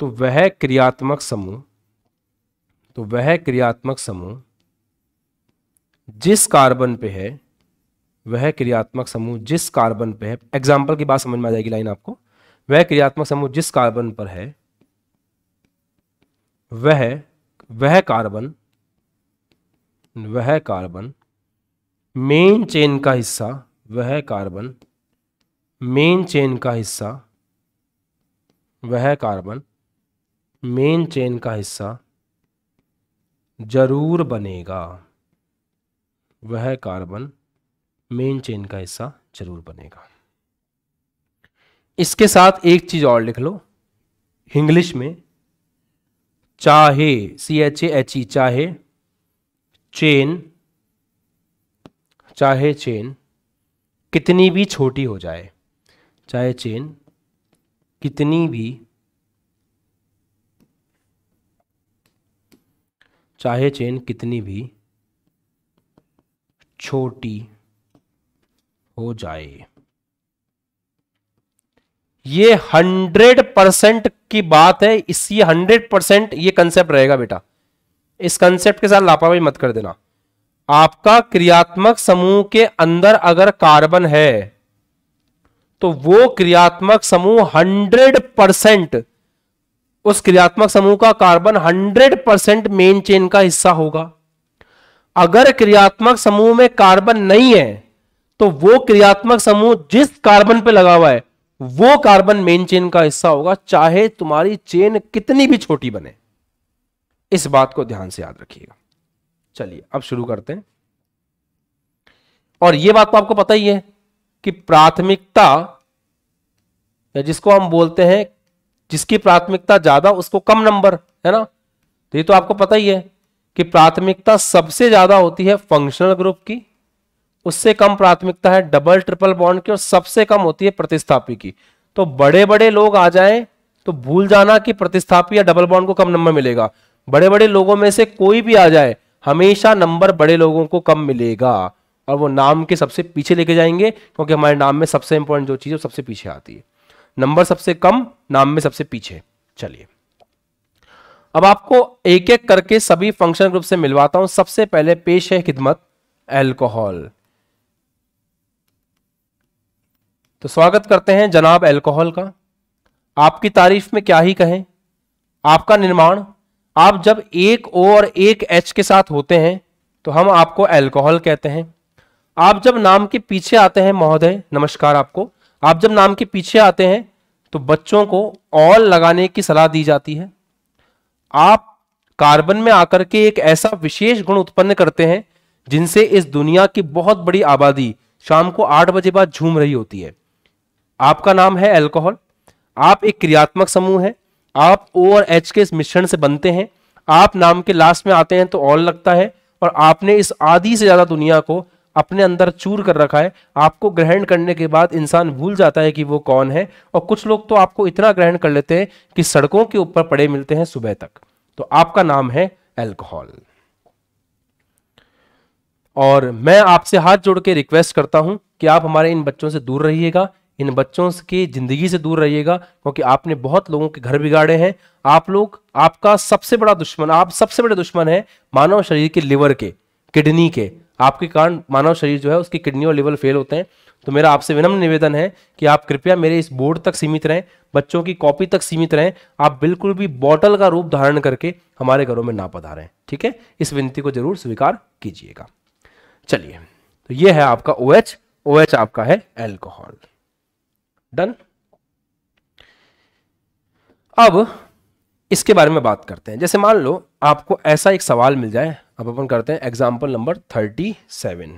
Speaker 1: तो वह क्रियात्मक समूह तो वह क्रियात्मक समूह जिस कार्बन पे है वह क्रियात्मक समूह जिस कार्बन पे है एग्जाम्पल की बात समझ में आ जाएगी लाइन आपको वह क्रियात्मक समूह जिस कार्बन पर है वह वह कार्बन वह कार्बन मेन चेन का हिस्सा वह कार्बन मेन चेन का हिस्सा वह कार्बन मेन चेन का हिस्सा जरूर बनेगा वह कार्बन मेन चेन का हिस्सा जरूर बनेगा इसके साथ एक चीज और लिख लो इंग्लिश में चाहे C H A H E चाहे चेन चाहे चेन कितनी भी छोटी हो जाए चाहे चेन कितनी भी चाहे चेन कितनी भी छोटी हो जाए ये हंड्रेड परसेंट की बात है इस हंड्रेड परसेंट ये कंसेप्ट रहेगा बेटा इस कंसेप्ट के साथ लापरवाही मत कर देना आपका क्रियात्मक समूह के अंदर अगर कार्बन है तो वो क्रियात्मक समूह 100 परसेंट उस क्रियात्मक समूह का कार्बन 100 परसेंट मेन चेन का हिस्सा होगा अगर क्रियात्मक समूह में कार्बन नहीं है तो वो क्रियात्मक समूह जिस कार्बन पे लगा हुआ है वो कार्बन मेन चेन का हिस्सा होगा चाहे तुम्हारी चेन कितनी भी छोटी बने इस बात को ध्यान से याद रखिएगा चलिए अब शुरू करते हैं और ये बात तो आपको पता ही है कि प्राथमिकता या जिसको हम बोलते हैं जिसकी प्राथमिकता ज्यादा उसको कम नंबर है ना तो ये तो आपको पता ही है कि प्राथमिकता सबसे ज्यादा होती है फंक्शनल ग्रुप की उससे कम प्राथमिकता है डबल ट्रिपल बॉन्ड की और सबसे कम होती है प्रतिस्थापी की तो बड़े बड़े लोग आ जाए तो भूल जाना कि प्रतिस्थापी या डबल बॉन्ड को कम नंबर मिलेगा बड़े बड़े लोगों में से कोई भी आ जाए हमेशा नंबर बड़े लोगों को कम मिलेगा और वो नाम के सबसे पीछे लेके जाएंगे क्योंकि हमारे नाम में सबसे इंपॉर्टेंट जो चीज़ है सबसे पीछे आती है नंबर सबसे कम नाम में सबसे पीछे चलिए अब आपको एक एक करके सभी फंक्शन ग्रुप से मिलवाता हूं सबसे पहले पेश है खिदमत एल्कोहल तो स्वागत करते हैं जनाब एल्कोहल का आपकी तारीफ में क्या ही कहें आपका निर्माण आप जब एक ओ और एक एच के साथ होते हैं तो हम आपको एल्कोहल कहते हैं आप जब नाम के पीछे आते हैं महोदय नमस्कार आपको आप जब नाम के पीछे आते हैं तो बच्चों को ऑल लगाने की सलाह दी जाती है आप कार्बन में आकर के एक ऐसा विशेष गुण उत्पन्न करते हैं जिनसे इस दुनिया की बहुत बड़ी आबादी शाम को आठ बजे बाद झूम रही होती है आपका नाम है एल्कोहल आप एक क्रियात्मक समूह है आप ओ और एच के इस मिश्रण से बनते हैं आप नाम के लास्ट में आते हैं तो ऑल लगता है और आपने इस आधी से ज्यादा दुनिया को अपने अंदर चूर कर रखा है आपको ग्रहण करने के बाद इंसान भूल जाता है कि वो कौन है और कुछ लोग तो आपको इतना ग्रहण कर लेते हैं कि सड़कों के ऊपर पड़े मिलते हैं सुबह तक तो आपका नाम है एल्कोहल और मैं आपसे हाथ जोड़ के रिक्वेस्ट करता हूं कि आप हमारे इन बच्चों से दूर रहिएगा इन बच्चों की ज़िंदगी से दूर रहिएगा क्योंकि आपने बहुत लोगों के घर बिगाड़े हैं आप लोग आपका सबसे बड़ा दुश्मन आप सबसे बड़े दुश्मन है मानव शरीर के लिवर के किडनी के आपके कारण मानव शरीर जो है उसकी किडनी और लिवर फेल होते हैं तो मेरा आपसे विनम्र निवेदन है कि आप कृपया मेरे इस बोर्ड तक सीमित रहें बच्चों की कॉपी तक सीमित रहें आप बिल्कुल भी बॉटल का रूप धारण करके हमारे घरों में ना पधारें ठीक है इस विनती को जरूर स्वीकार कीजिएगा चलिए तो ये है आपका ओ ओ एच आपका है एल्कोहल डन अब इसके बारे में बात करते हैं जैसे मान लो आपको ऐसा एक सवाल मिल जाए अब अपन करते हैं एग्जाम्पल नंबर थर्टी सेवन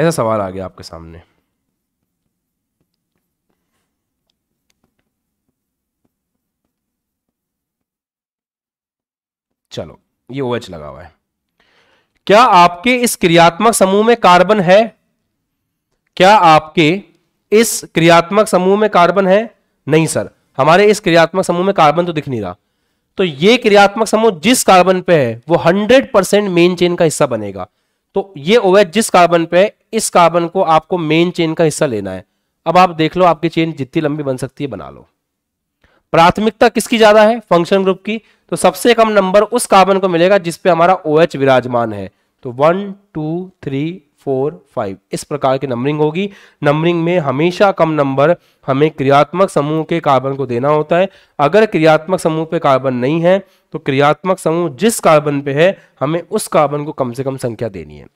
Speaker 1: ऐसा सवाल आ गया आपके सामने चलो ये ओएच लगा हुआ है क्या आपके इस क्रियात्मक समूह में कार्बन है क्या आपके इस क्रियात्मक समूह में कार्बन है नहीं सर हमारे इस क्रियात्मक समूह में कार्बन तो दिख नहीं रहा तो ये क्रियात्मक समूह जिस कार्बन पे है वो 100 परसेंट मेन चेन का हिस्सा बनेगा तो ये ओवे जिस कार्बन पे है इस कार्बन को आपको मेन चेन का हिस्सा लेना है अब आप देख लो आपकी चेन जितनी लंबी बन सकती है बना लो प्राथमिकता किसकी ज्यादा है फंक्शन ग्रुप की तो सबसे कम नंबर उस कार्बन को मिलेगा जिसपे हमारा ओ OH विराजमान है तो one two three four five इस प्रकार की नंबरिंग होगी नंबरिंग में हमेशा कम नंबर हमें क्रियात्मक समूह के कार्बन को देना होता है अगर क्रियात्मक समूह पे कार्बन नहीं है तो क्रियात्मक समूह जिस कार्बन पे है हमें उस कार्बन को कम से कम संख्या देनी है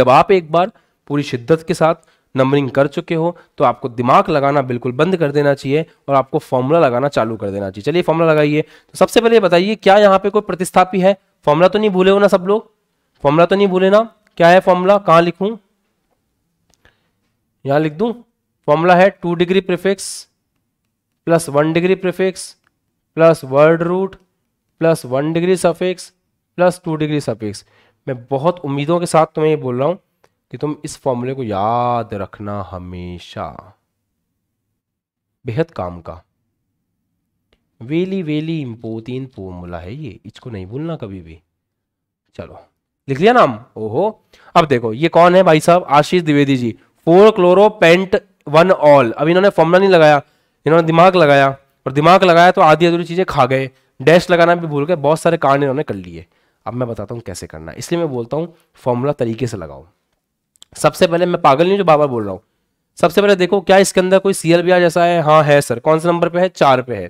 Speaker 1: जब आप एक बार पूरी शिद्दत के साथ नंबरिंग कर चुके हो तो आपको दिमाग लगाना बिल्कुल बंद कर देना चाहिए और आपको फॉर्मूला लगाना चालू कर देना चाहिए चलिए फॉर्मूला लगाइए तो सबसे पहले बताइए क्या यहाँ पे कोई प्रतिस्थापी है फॉर्मूला तो नहीं भूले हो ना सब लोग फॉर्मूला तो नहीं भूले ना क्या है फॉर्मूला कहाँ लिखू यहाँ लिख दू फॉर्मूला है two degree prefix plus one degree prefix plus word root plus one degree suffix plus two degree suffix मैं बहुत उम्मीदों के साथ तुम्हें ये बोल रहा हूँ कि तुम इस फॉर्मूले को याद रखना हमेशा बेहद काम का वेली वेली इम्पोतीन फॉर्मूला है ये इसको नहीं भूलना कभी भी चलो लिख लिया नाम ओहो अब देखो ये कौन है भाई साहब Ashish Dwivedi ji four chloro pent one ol अब इन्होंने फॉर्मूला नहीं लगाया इन्होंने दिमाग लगाया और दिमाग लगाया तो आधी अधूरी चीज़ें खा गए डैश लगाना भी भूल गए बहुत सारे कारण इन्होंने कर लिए अब मैं बताता हूँ कैसे करना इसलिए मैं बोलता हूँ फॉर्मूला तरीके से लगाओ सबसे पहले मैं पागल नहीं जो बार बार बोल रहा हूँ सबसे पहले देखो क्या इसके अंदर कोई सी एल जैसा है हाँ है सर कौन से नंबर पे है चार पे है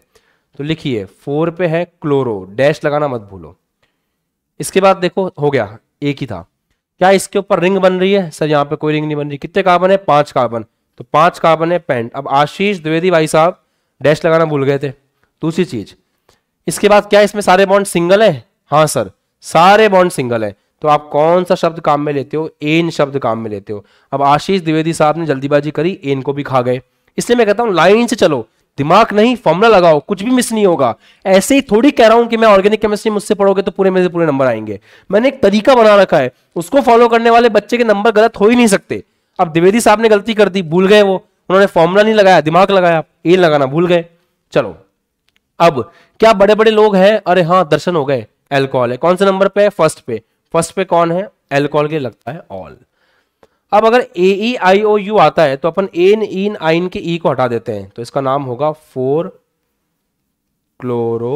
Speaker 1: तो लिखिए फोर पे है क्लोरो डैश लगाना मत भूलो इसके बाद देखो हो गया एक ही था क्या इसके ऊपर रिंग बन रही है सर यहाँ पे कोई रिंग नहीं बन रही कितने कार्बन है पांच कार्बन तो पांच कार्बन है पेंट अब आशीष द्विवेदी भाई साहब डैश लगाना भूल गए थे दूसरी चीज इसके बाद क्या इसमें सारे बॉन्ड सिंगल है हाँ सर सारे बॉन्ड सिंगल है तो आप कौन सा शब्द काम में लेते हो एन शब्द काम में लेते हो अब आशीष द्विवेदी साहब ने जल्दीबाजी करी एन को भी खा गए इसलिए मैं कहता हूं लाइन से चलो दिमाग नहीं फॉर्मुला लगाओ कुछ भी मिस नहीं होगा ऐसे ही थोड़ी कह रहा हूं कि मैं ऑर्गेनिक केमिस्ट्री मुझसे पढ़ोगे तो पूरे मेरे पूरे नंबर आएंगे मैंने एक तरीका बना रखा है उसको फॉलो करने वाले बच्चे के नंबर गलत हो ही नहीं सकते अब द्विवेदी साहब ने गलती कर दी भूल गए वो उन्होंने फॉर्मुला नहीं लगाया दिमाग लगाया ए लगाना भूल गए चलो अब क्या बड़े बड़े लोग हैं अरे हाँ दर्शन हो गए एल्कोहल है कौन से नंबर पे फर्स्ट पे फर्स्ट पे कौन है एल्कोहल के लगता है ऑल अब अगर ए ई आई ओ यू आता है तो अपन एन इन आइन के ई e को हटा देते हैं तो इसका नाम होगा four chloro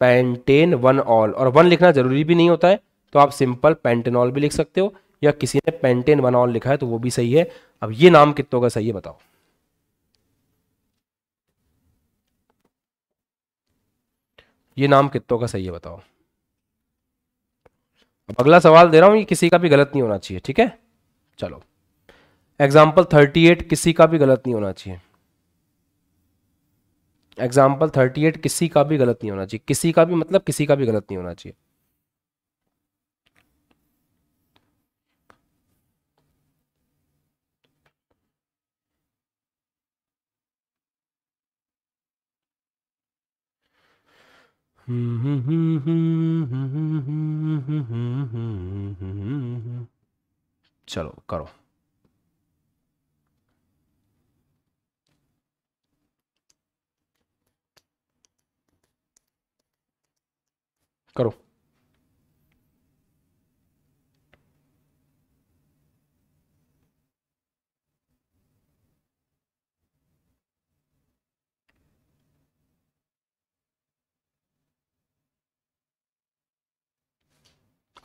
Speaker 1: pentane one ol और वन लिखना जरूरी भी नहीं होता है तो आप सिंपल पेंटेनॉल भी लिख सकते हो या किसी ने पेंटेन वन ऑल लिखा है तो वो भी सही है अब ये नाम कितनों का सही है बताओ ये नाम कितनों का सही है बताओ अब अगला सवाल दे रहा हूँ ये किसी का भी गलत नहीं होना चाहिए ठीक है चलो एग्जाम्पल थर्टी एट किसी का भी गलत नहीं होना चाहिए एग्जाम्पल थर्टी एट किसी का भी गलत नहीं होना चाहिए किसी का भी मतलब किसी का भी गलत नहीं होना चाहिए चलो करो करो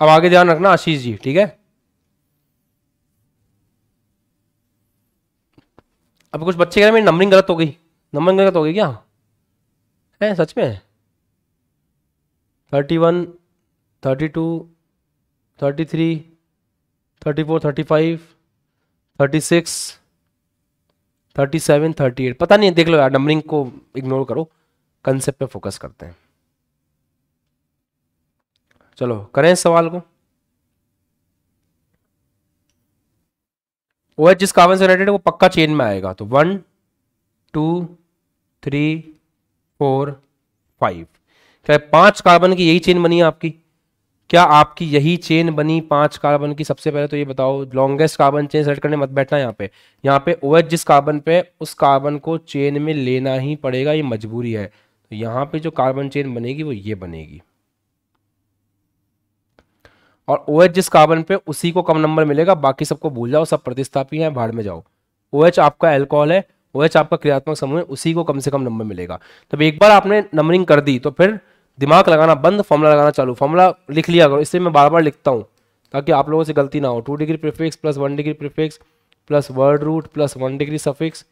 Speaker 1: अब आगे ध्यान रखना आशीष जी ठीक है अब कुछ बच्चे कह रहे मेरी नंबरिंग गलत हो गई नंबरिंग गलत हो गई क्या है सच में thirty one thirty two thirty three thirty four thirty five thirty six thirty seven thirty eight पता नहीं देख लो यार नंबरिंग को इग्नोर करो कंसेप्ट पे फोकस करते हैं चलो करें सवाल को ओ एच जिस कार्बन से रिलेटेड वो पक्का चेन में आएगा तो one two three four five क्या पांच कार्बन की यही चेन बनी है आपकी क्या आपकी यही चेन बनी पांच कार्बन की सबसे पहले तो ये बताओ लॉन्गेस्ट कार्बन चेन सेलेक्ट करने मत बैठना यहाँ पे यहाँ पे ओ एच जिस कार्बन पे उस कार्बन को चेन में लेना ही पड़ेगा ये मजबूरी है तो यहाँ पे जो कार्बन चेन बनेगी वो ये बनेगी और ओ OH जिस कार्बन पे उसी को कम नंबर मिलेगा बाकी सबको भूल जाओ सब प्रतिस्थापी हैं भाड़ में जाओ ओ OH आपका एल्कोहल है ओ OH आपका क्रियात्मक समूह है उसी को कम से कम नंबर मिलेगा तब एक बार आपने नंबरिंग कर दी तो फिर दिमाग लगाना बंद फॉर्मूला लगाना चालू फॉर्मूला लिख लिया करो इससे मैं बार बार लिखता हूँ ताकि आप लोगों से गलती ना हो two degree prefix plus one degree prefix plus word root plus one degree suffix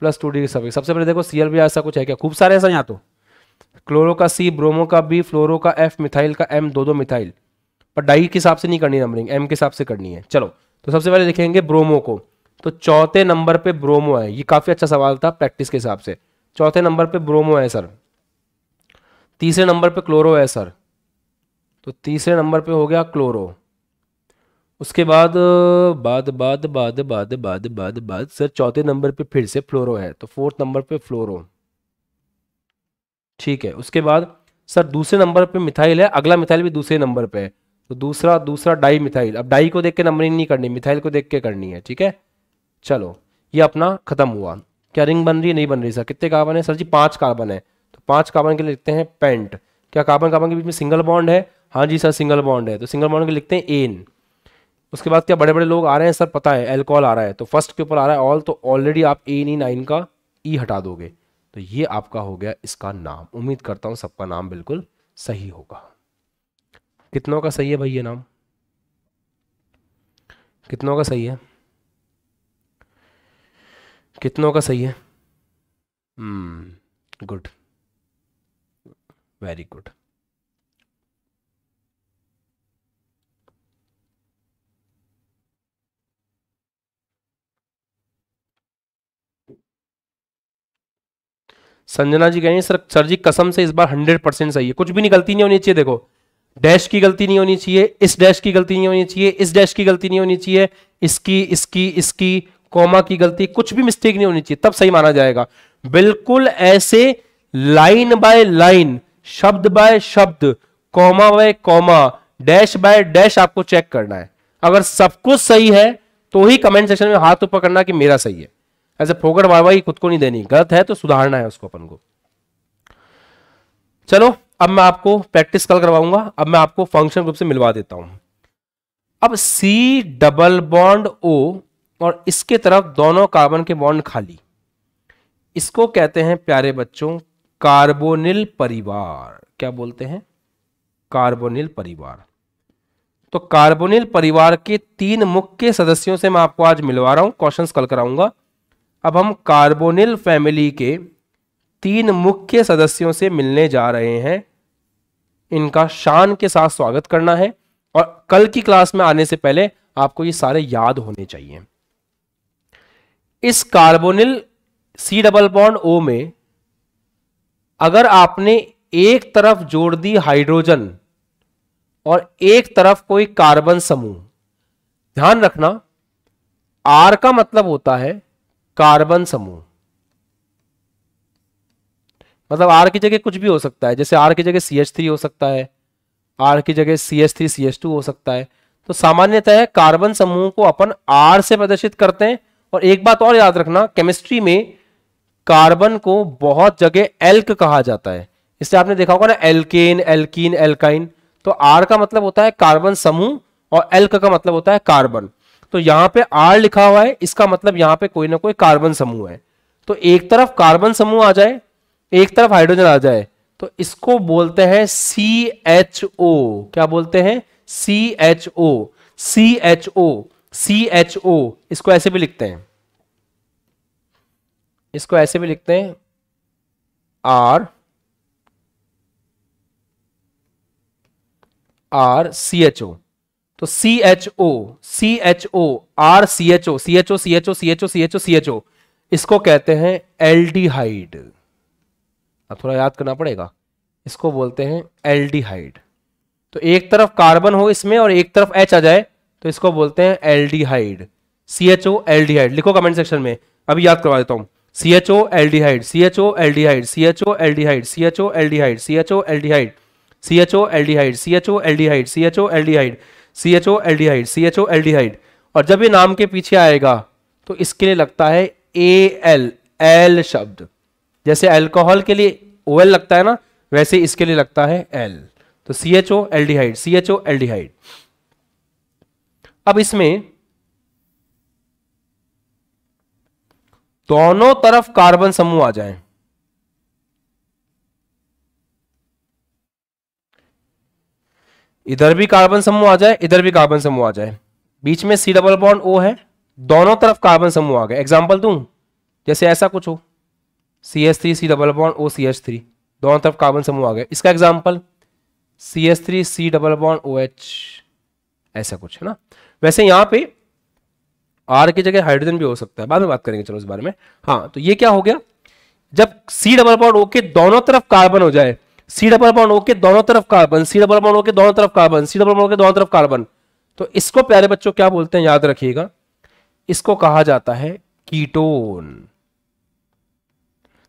Speaker 1: plus two degree suffix सबसे पहले देखो सी एल ऐसा कुछ है क्या खूब सारे ऐसा यहाँ तो क्लोरो का सी ब्रोमो का बी फ्लोरो का एफ मिथाइल का एम दो दो मिथाइल पर डाई के हिसाब से नहीं करनी नंबरिंग एम के हिसाब से करनी है चलो तो सबसे पहले देखेंगे ब्रोमो को तो चौथे नंबर पे ब्रोमो है ये काफ़ी अच्छा सवाल था प्रैक्टिस के हिसाब से चौथे नंबर पे ब्रोमो है सर तीसरे नंबर पे क्लोरो है सर तो तीसरे नंबर पे हो गया क्लोरो उसके बाद बाद बाद बाद बाद बाद बाद बाद सर चौथे नंबर पे फिर से फ्लोरो है तो फोर्थ नंबर पे फ्लोरो ठीक है उसके बाद सर दूसरे नंबर पे मिथाइल है अगला मिथाइल भी दूसरे नंबर पे है तो दूसरा दूसरा डाई मिथाइल अब डाई को देख के नंबरिंग नहीं करनी मिथाइल को देख के करनी है ठीक है चलो ये अपना खत्म हुआ क्या रिंग बन रही है नहीं बन रही सर कितने कार्बन है सर जी पांच कार्बन है तो पांच कार्बन के लिए लिखते हैं पेंट क्या कार्बन कार्बन के बीच में सिंगल बॉन्ड है हाँ जी सर सिंगल बॉन्ड है तो सिंगल बॉन्ड के लिखते हैं एन उसके बाद क्या बड़े बड़े लोग आ रहे हैं सर पता है एल्कोहल आ रहा है तो फर्स्ट के ऊपर आ रहा है ऑल तो ऑलरेडी आप एन ई नाइन का ई e हटा दोगे तो ये आपका हो गया इसका नाम उम्मीद करता हूँ सबका नाम बिल्कुल सही होगा कितनों का सही है भाई ये नाम कितनों का सही है कितनों का सही है good very good Sanjana ji कहें सर सर जी कसम से इस बार हंड्रेड परसेंट सही है कुछ भी निकलती नहीं होनी चाहिए देखो डैश की गलती नहीं होनी चाहिए इस डैश की गलती नहीं होनी चाहिए इस डैश की गलती नहीं होनी चाहिए इसकी इसकी इसकी कॉमा की गलती कुछ भी मिस्टेक नहीं होनी चाहिए तब सही माना जाएगा बिल्कुल ऐसे लाइन बाय लाइन शब्द बाय शब्द comma by comma dash by dash आपको चेक करना है अगर सब कुछ सही है तो ही कमेंट सेक्शन में हाथ ऊपर करना कि मेरा सही है ऐसे फोकट वाई खुद को नहीं देनी गलत है तो सुधारना है उसको अपन को चलो अब मैं आपको प्रैक्टिस कल करवाऊंगा अब मैं आपको फंक्शन ग्रुप से मिलवा देता हूं अब C डबल बॉन्ड O और इसके तरफ दोनों कार्बन के बॉन्ड खाली इसको कहते हैं प्यारे बच्चों कार्बोनिल परिवार क्या बोलते हैं कार्बोनिल परिवार तो कार्बोनिल परिवार के तीन मुख्य सदस्यों से मैं आपको आज मिलवा रहा हूं क्वेश्चंस कल कराऊंगा अब हम कार्बोनिल फैमिली के तीन मुख्य सदस्यों से मिलने जा रहे हैं इनका शान के साथ स्वागत करना है और कल की क्लास में आने से पहले आपको ये सारे याद होने चाहिए इस carbonyl C double bond O में अगर आपने एक तरफ जोड़ दी हाइड्रोजन और एक तरफ कोई कार्बन समूह ध्यान रखना आर का मतलब होता है कार्बन समूह मतलब आर की जगह कुछ भी हो सकता है जैसे आर की जगह सी एच थ्री हो सकता है आर की जगह C H three C H two हो सकता है तो सामान्यतः कार्बन समूह को अपन आर से प्रदर्शित करते हैं और एक बात और याद रखना केमिस्ट्री में कार्बन को बहुत जगह एल्क कहा जाता है इससे आपने देखा होगा ना एल्केन एल्कीन एल्काइन तो आर का मतलब होता है कार्बन समूह और एल्क का मतलब होता है कार्बन तो यहां पे आर लिखा हुआ है इसका मतलब यहां पे कोई ना कोई कार्बन समूह है तो एक तरफ कार्बन समूह आ जाए एक तरफ हाइड्रोजन आ जाए तो इसको बोलते हैं सी एच ओ क्या बोलते हैं C H O C H O C H O इसको ऐसे भी लिखते हैं इसको ऐसे भी लिखते हैं R R C H O तो C H O C H O R C H O C H O C H O C H O C H O C H O C कहते हैं aldehyde अब थोड़ा याद करना पड़ेगा इसको बोलते हैं एल्डिहाइड तो एक तरफ कार्बन हो इसमें और एक तरफ एच आ जाए तो इसको बोलते हैं aldehyde C H O aldehyde लिखो कमेंट सेक्शन में अभी याद करवा देता हूं C H O aldehyde C H O aldehyde C H O aldehyde C H O aldehyde C H O aldehyde C H O aldehyde C H O aldehyde C H O aldehyde C H O aldehyde C H O aldehyde और जब ये नाम के पीछे आएगा तो इसके लिए लगता है ए एल एल शब्द जैसे अल्कोहल के लिए ओ एल लगता है ना वैसे इसके लिए लगता है एल तो C H O L D hyde C H O L D hyde अब इसमें दोनों तरफ कार्बन समूह आ जाए इधर भी कार्बन समूह आ जाए इधर भी कार्बन समूह आ जाए बीच में सी डबल बॉन्ड ओ है दोनों तरफ कार्बन समूह आ गए एग्जाम्पल दू जैसे ऐसा कुछ हो C S three C double bond O C H three दोनों तरफ कार्बन समूह आ गए इसका example C S three C double bond O H ऐसा कुछ है ना वैसे यहाँ पे आर की जगह हाइड्रोजन भी हो सकता है बाद में बात करेंगे चलो इस बारे में हाँ तो ये क्या हो गया जब सी डबल बॉन्ड ओ के दोनों तरफ कार्बन हो जाए सी डबल बॉन्ड ओ के दोनों तरफ carbon C double bond O के दोनों तरफ कार्बन सी डबल बॉन्ड के दोनों तरफ कार्बन तो इसको प्यारे बच्चों क्या बोलते हैं याद रखिएगा इसको कहा जाता है कीटोन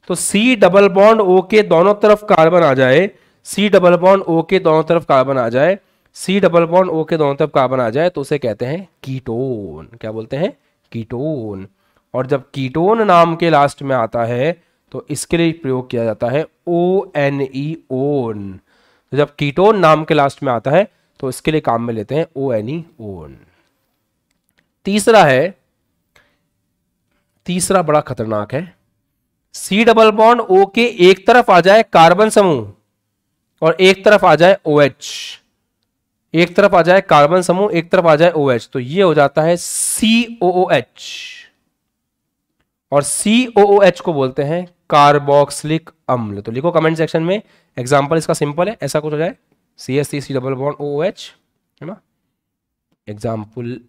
Speaker 1: तो सी डबल बॉन्ड ओ के दोनों तरफ कार्बन आ जाए सी डबल बॉन्ड ओ के दोनों तरफ कार्बन आ जाए सी डबल बॉन्ड ओ के दोनों तरफ कार्बन आ जाए तो उसे कहते हैं कीटोन क्या बोलते हैं कीटोन और जब कीटोन नाम के लास्ट में आता है तो इसके लिए प्रयोग किया जाता है ओ एन ई ओन जब कीटोन नाम के लास्ट में आता है तो इसके लिए काम में लेते हैं ओ एन ई ओन तीसरा है तीसरा बड़ा खतरनाक है सी डबल बॉन्ड ओ के एक तरफ आ जाए कार्बन समूह और एक तरफ आ जाए ओ एच एक तरफ आ जाए कार्बन समूह एक तरफ आ जाए ओ एच तो ये हो जाता है सी ओ एच और सी ओ ओ एच को बोलते हैं कार्बोक्सिलिक अम्ल तो लिखो कमेंट सेक्शन में एग्जाम्पल इसका सिंपल है ऐसा कुछ हो जाए C S C C double bond O H है ना एग्जाम्पल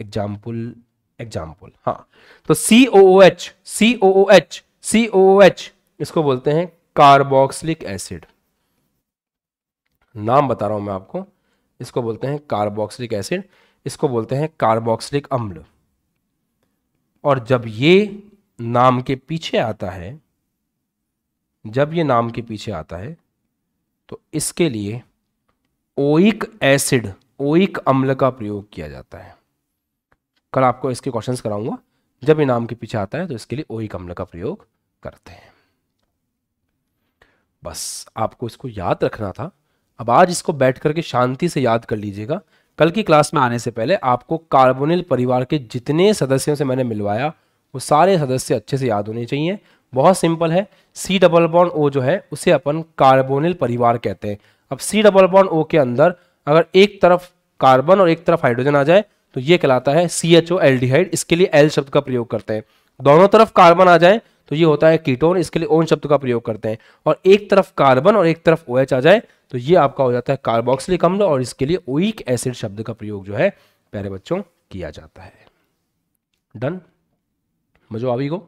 Speaker 1: एग्जाम्पल एग्जाम्पल हाँ तो C O H C O H C O H इसको बोलते हैं कार्बोक्सिलिक एसिड नाम बता रहा हूं मैं आपको इसको बोलते हैं कार्बोक्सिलिक एसिड इसको बोलते हैं कार्बोक्सिलिक अम्ल और जब ये नाम के पीछे आता है जब ये नाम के पीछे आता है तो इसके लिए ओइक एसिड ओइक अम्ल का प्रयोग किया जाता है कल आपको इसके क्वेश्चंस कराऊंगा जब इनाम के पीछे आता है तो इसके लिए ओ कमल का प्रयोग करते हैं बस आपको इसको याद रखना था अब आज इसको बैठ करके शांति से याद कर लीजिएगा कल की क्लास में आने से पहले आपको कार्बोनिल परिवार के जितने सदस्यों से मैंने मिलवाया वो सारे सदस्य अच्छे से याद होने चाहिए बहुत सिंपल है सी डबल बॉन्ड ओ जो है उसे अपन कार्बोनिल परिवार कहते हैं अब सी डबल बॉन्ड ओ के अंदर अगर एक तरफ कार्बन और एक तरफ हाइड्रोजन आ जाए तो ये कहलाता है C H O L D hyde इसके लिए एल शब्द का प्रयोग करते हैं दोनों तरफ कार्बन आ जाए तो ये होता है कीटोन इसके लिए ओन शब्द का प्रयोग करते हैं और एक तरफ कार्बन और एक तरफ ओ OH आ जाए तो ये आपका हो जाता है कार्बोक्सिलिक अम्ल और इसके लिए ओइक एसिड शब्द का प्रयोग जो है प्यारे बच्चों किया जाता है डन मजो आवी को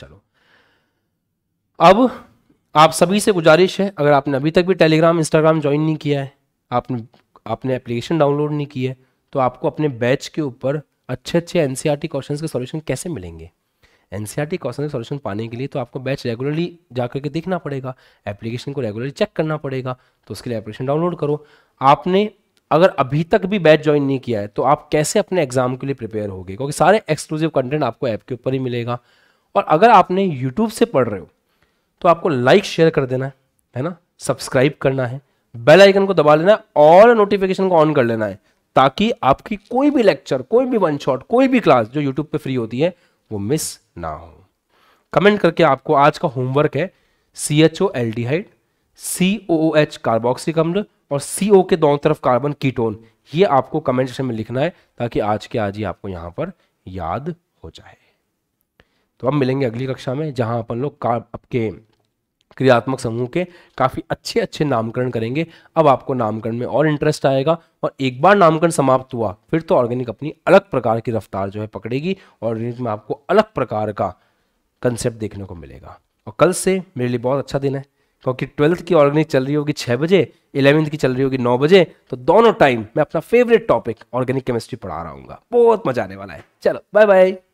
Speaker 1: चलो अब आप सभी से गुजारिश है अगर आपने अभी तक भी टेलीग्राम इंस्टाग्राम ज्वाइन नहीं किया है आपने आपने एप्लीकेशन डाउनलोड नहीं की है तो आपको अपने बैच के ऊपर अच्छे अच्छे एन सी क्वेश्चन के सोल्यूशन कैसे मिलेंगे एन सी क्वेश्चन के सोल्यूशन पाने के लिए तो आपको बैच रेगुलरली जा करके देखना पड़ेगा एप्लीकेशन को रेगुलरली चेक करना पड़ेगा तो उसके लिए एप्लीकेशन डाउनलोड करो आपने अगर अभी तक भी बैच ज्वाइन नहीं किया है तो आप कैसे अपने एग्जाम के लिए प्रिपेयर होगे क्योंकि सारे एक्सक्लूसिव कंटेंट आपको ऐप के ऊपर ही मिलेगा और अगर आपने यूट्यूब से पढ़ रहे हो तो आपको लाइक शेयर कर देना है है ना सब्सक्राइब करना है बेल आइकन को दबा लेना है और नोटिफिकेशन को ऑन कर लेना है ताकि आपकी कोई भी लेक्चर कोई भी वन शॉट कोई भी क्लास जो यूट्यूब पे फ्री होती है वो मिस ना हो कमेंट करके आपको आज का होमवर्क है C H O L D hyde C O H carboxylic अम्ल और सी ओ के दोनों तरफ कार्बन कीटोन ये आपको कमेंट सेक्शन में लिखना है ताकि आज के आज ही आपको यहाँ पर याद हो जाए तो अब मिलेंगे अगली कक्षा में जहाँ अपन लोग आपके क्रियात्मक समूह के काफ़ी अच्छे अच्छे नामकरण करेंगे अब आपको नामकरण में और इंटरेस्ट आएगा और एक बार नामकरण समाप्त हुआ फिर तो ऑर्गेनिक अपनी अलग प्रकार की रफ्तार जो है पकड़ेगी ऑर्गेनिक में आपको अलग प्रकार का कंसेप्ट देखने को मिलेगा और कल से मेरे लिए बहुत अच्छा दिन है क्योंकि ट्वेल्थ की ऑर्गेनिक चल रही होगी छः बजे इलेवेंथ की चल रही होगी नौ बजे तो दोनों टाइम मैं अपना फेवरेट टॉपिक ऑर्गेनिक केमिस्ट्री पढ़ा रहा हूँ बहुत मजा आने वाला है चलो बाय बाय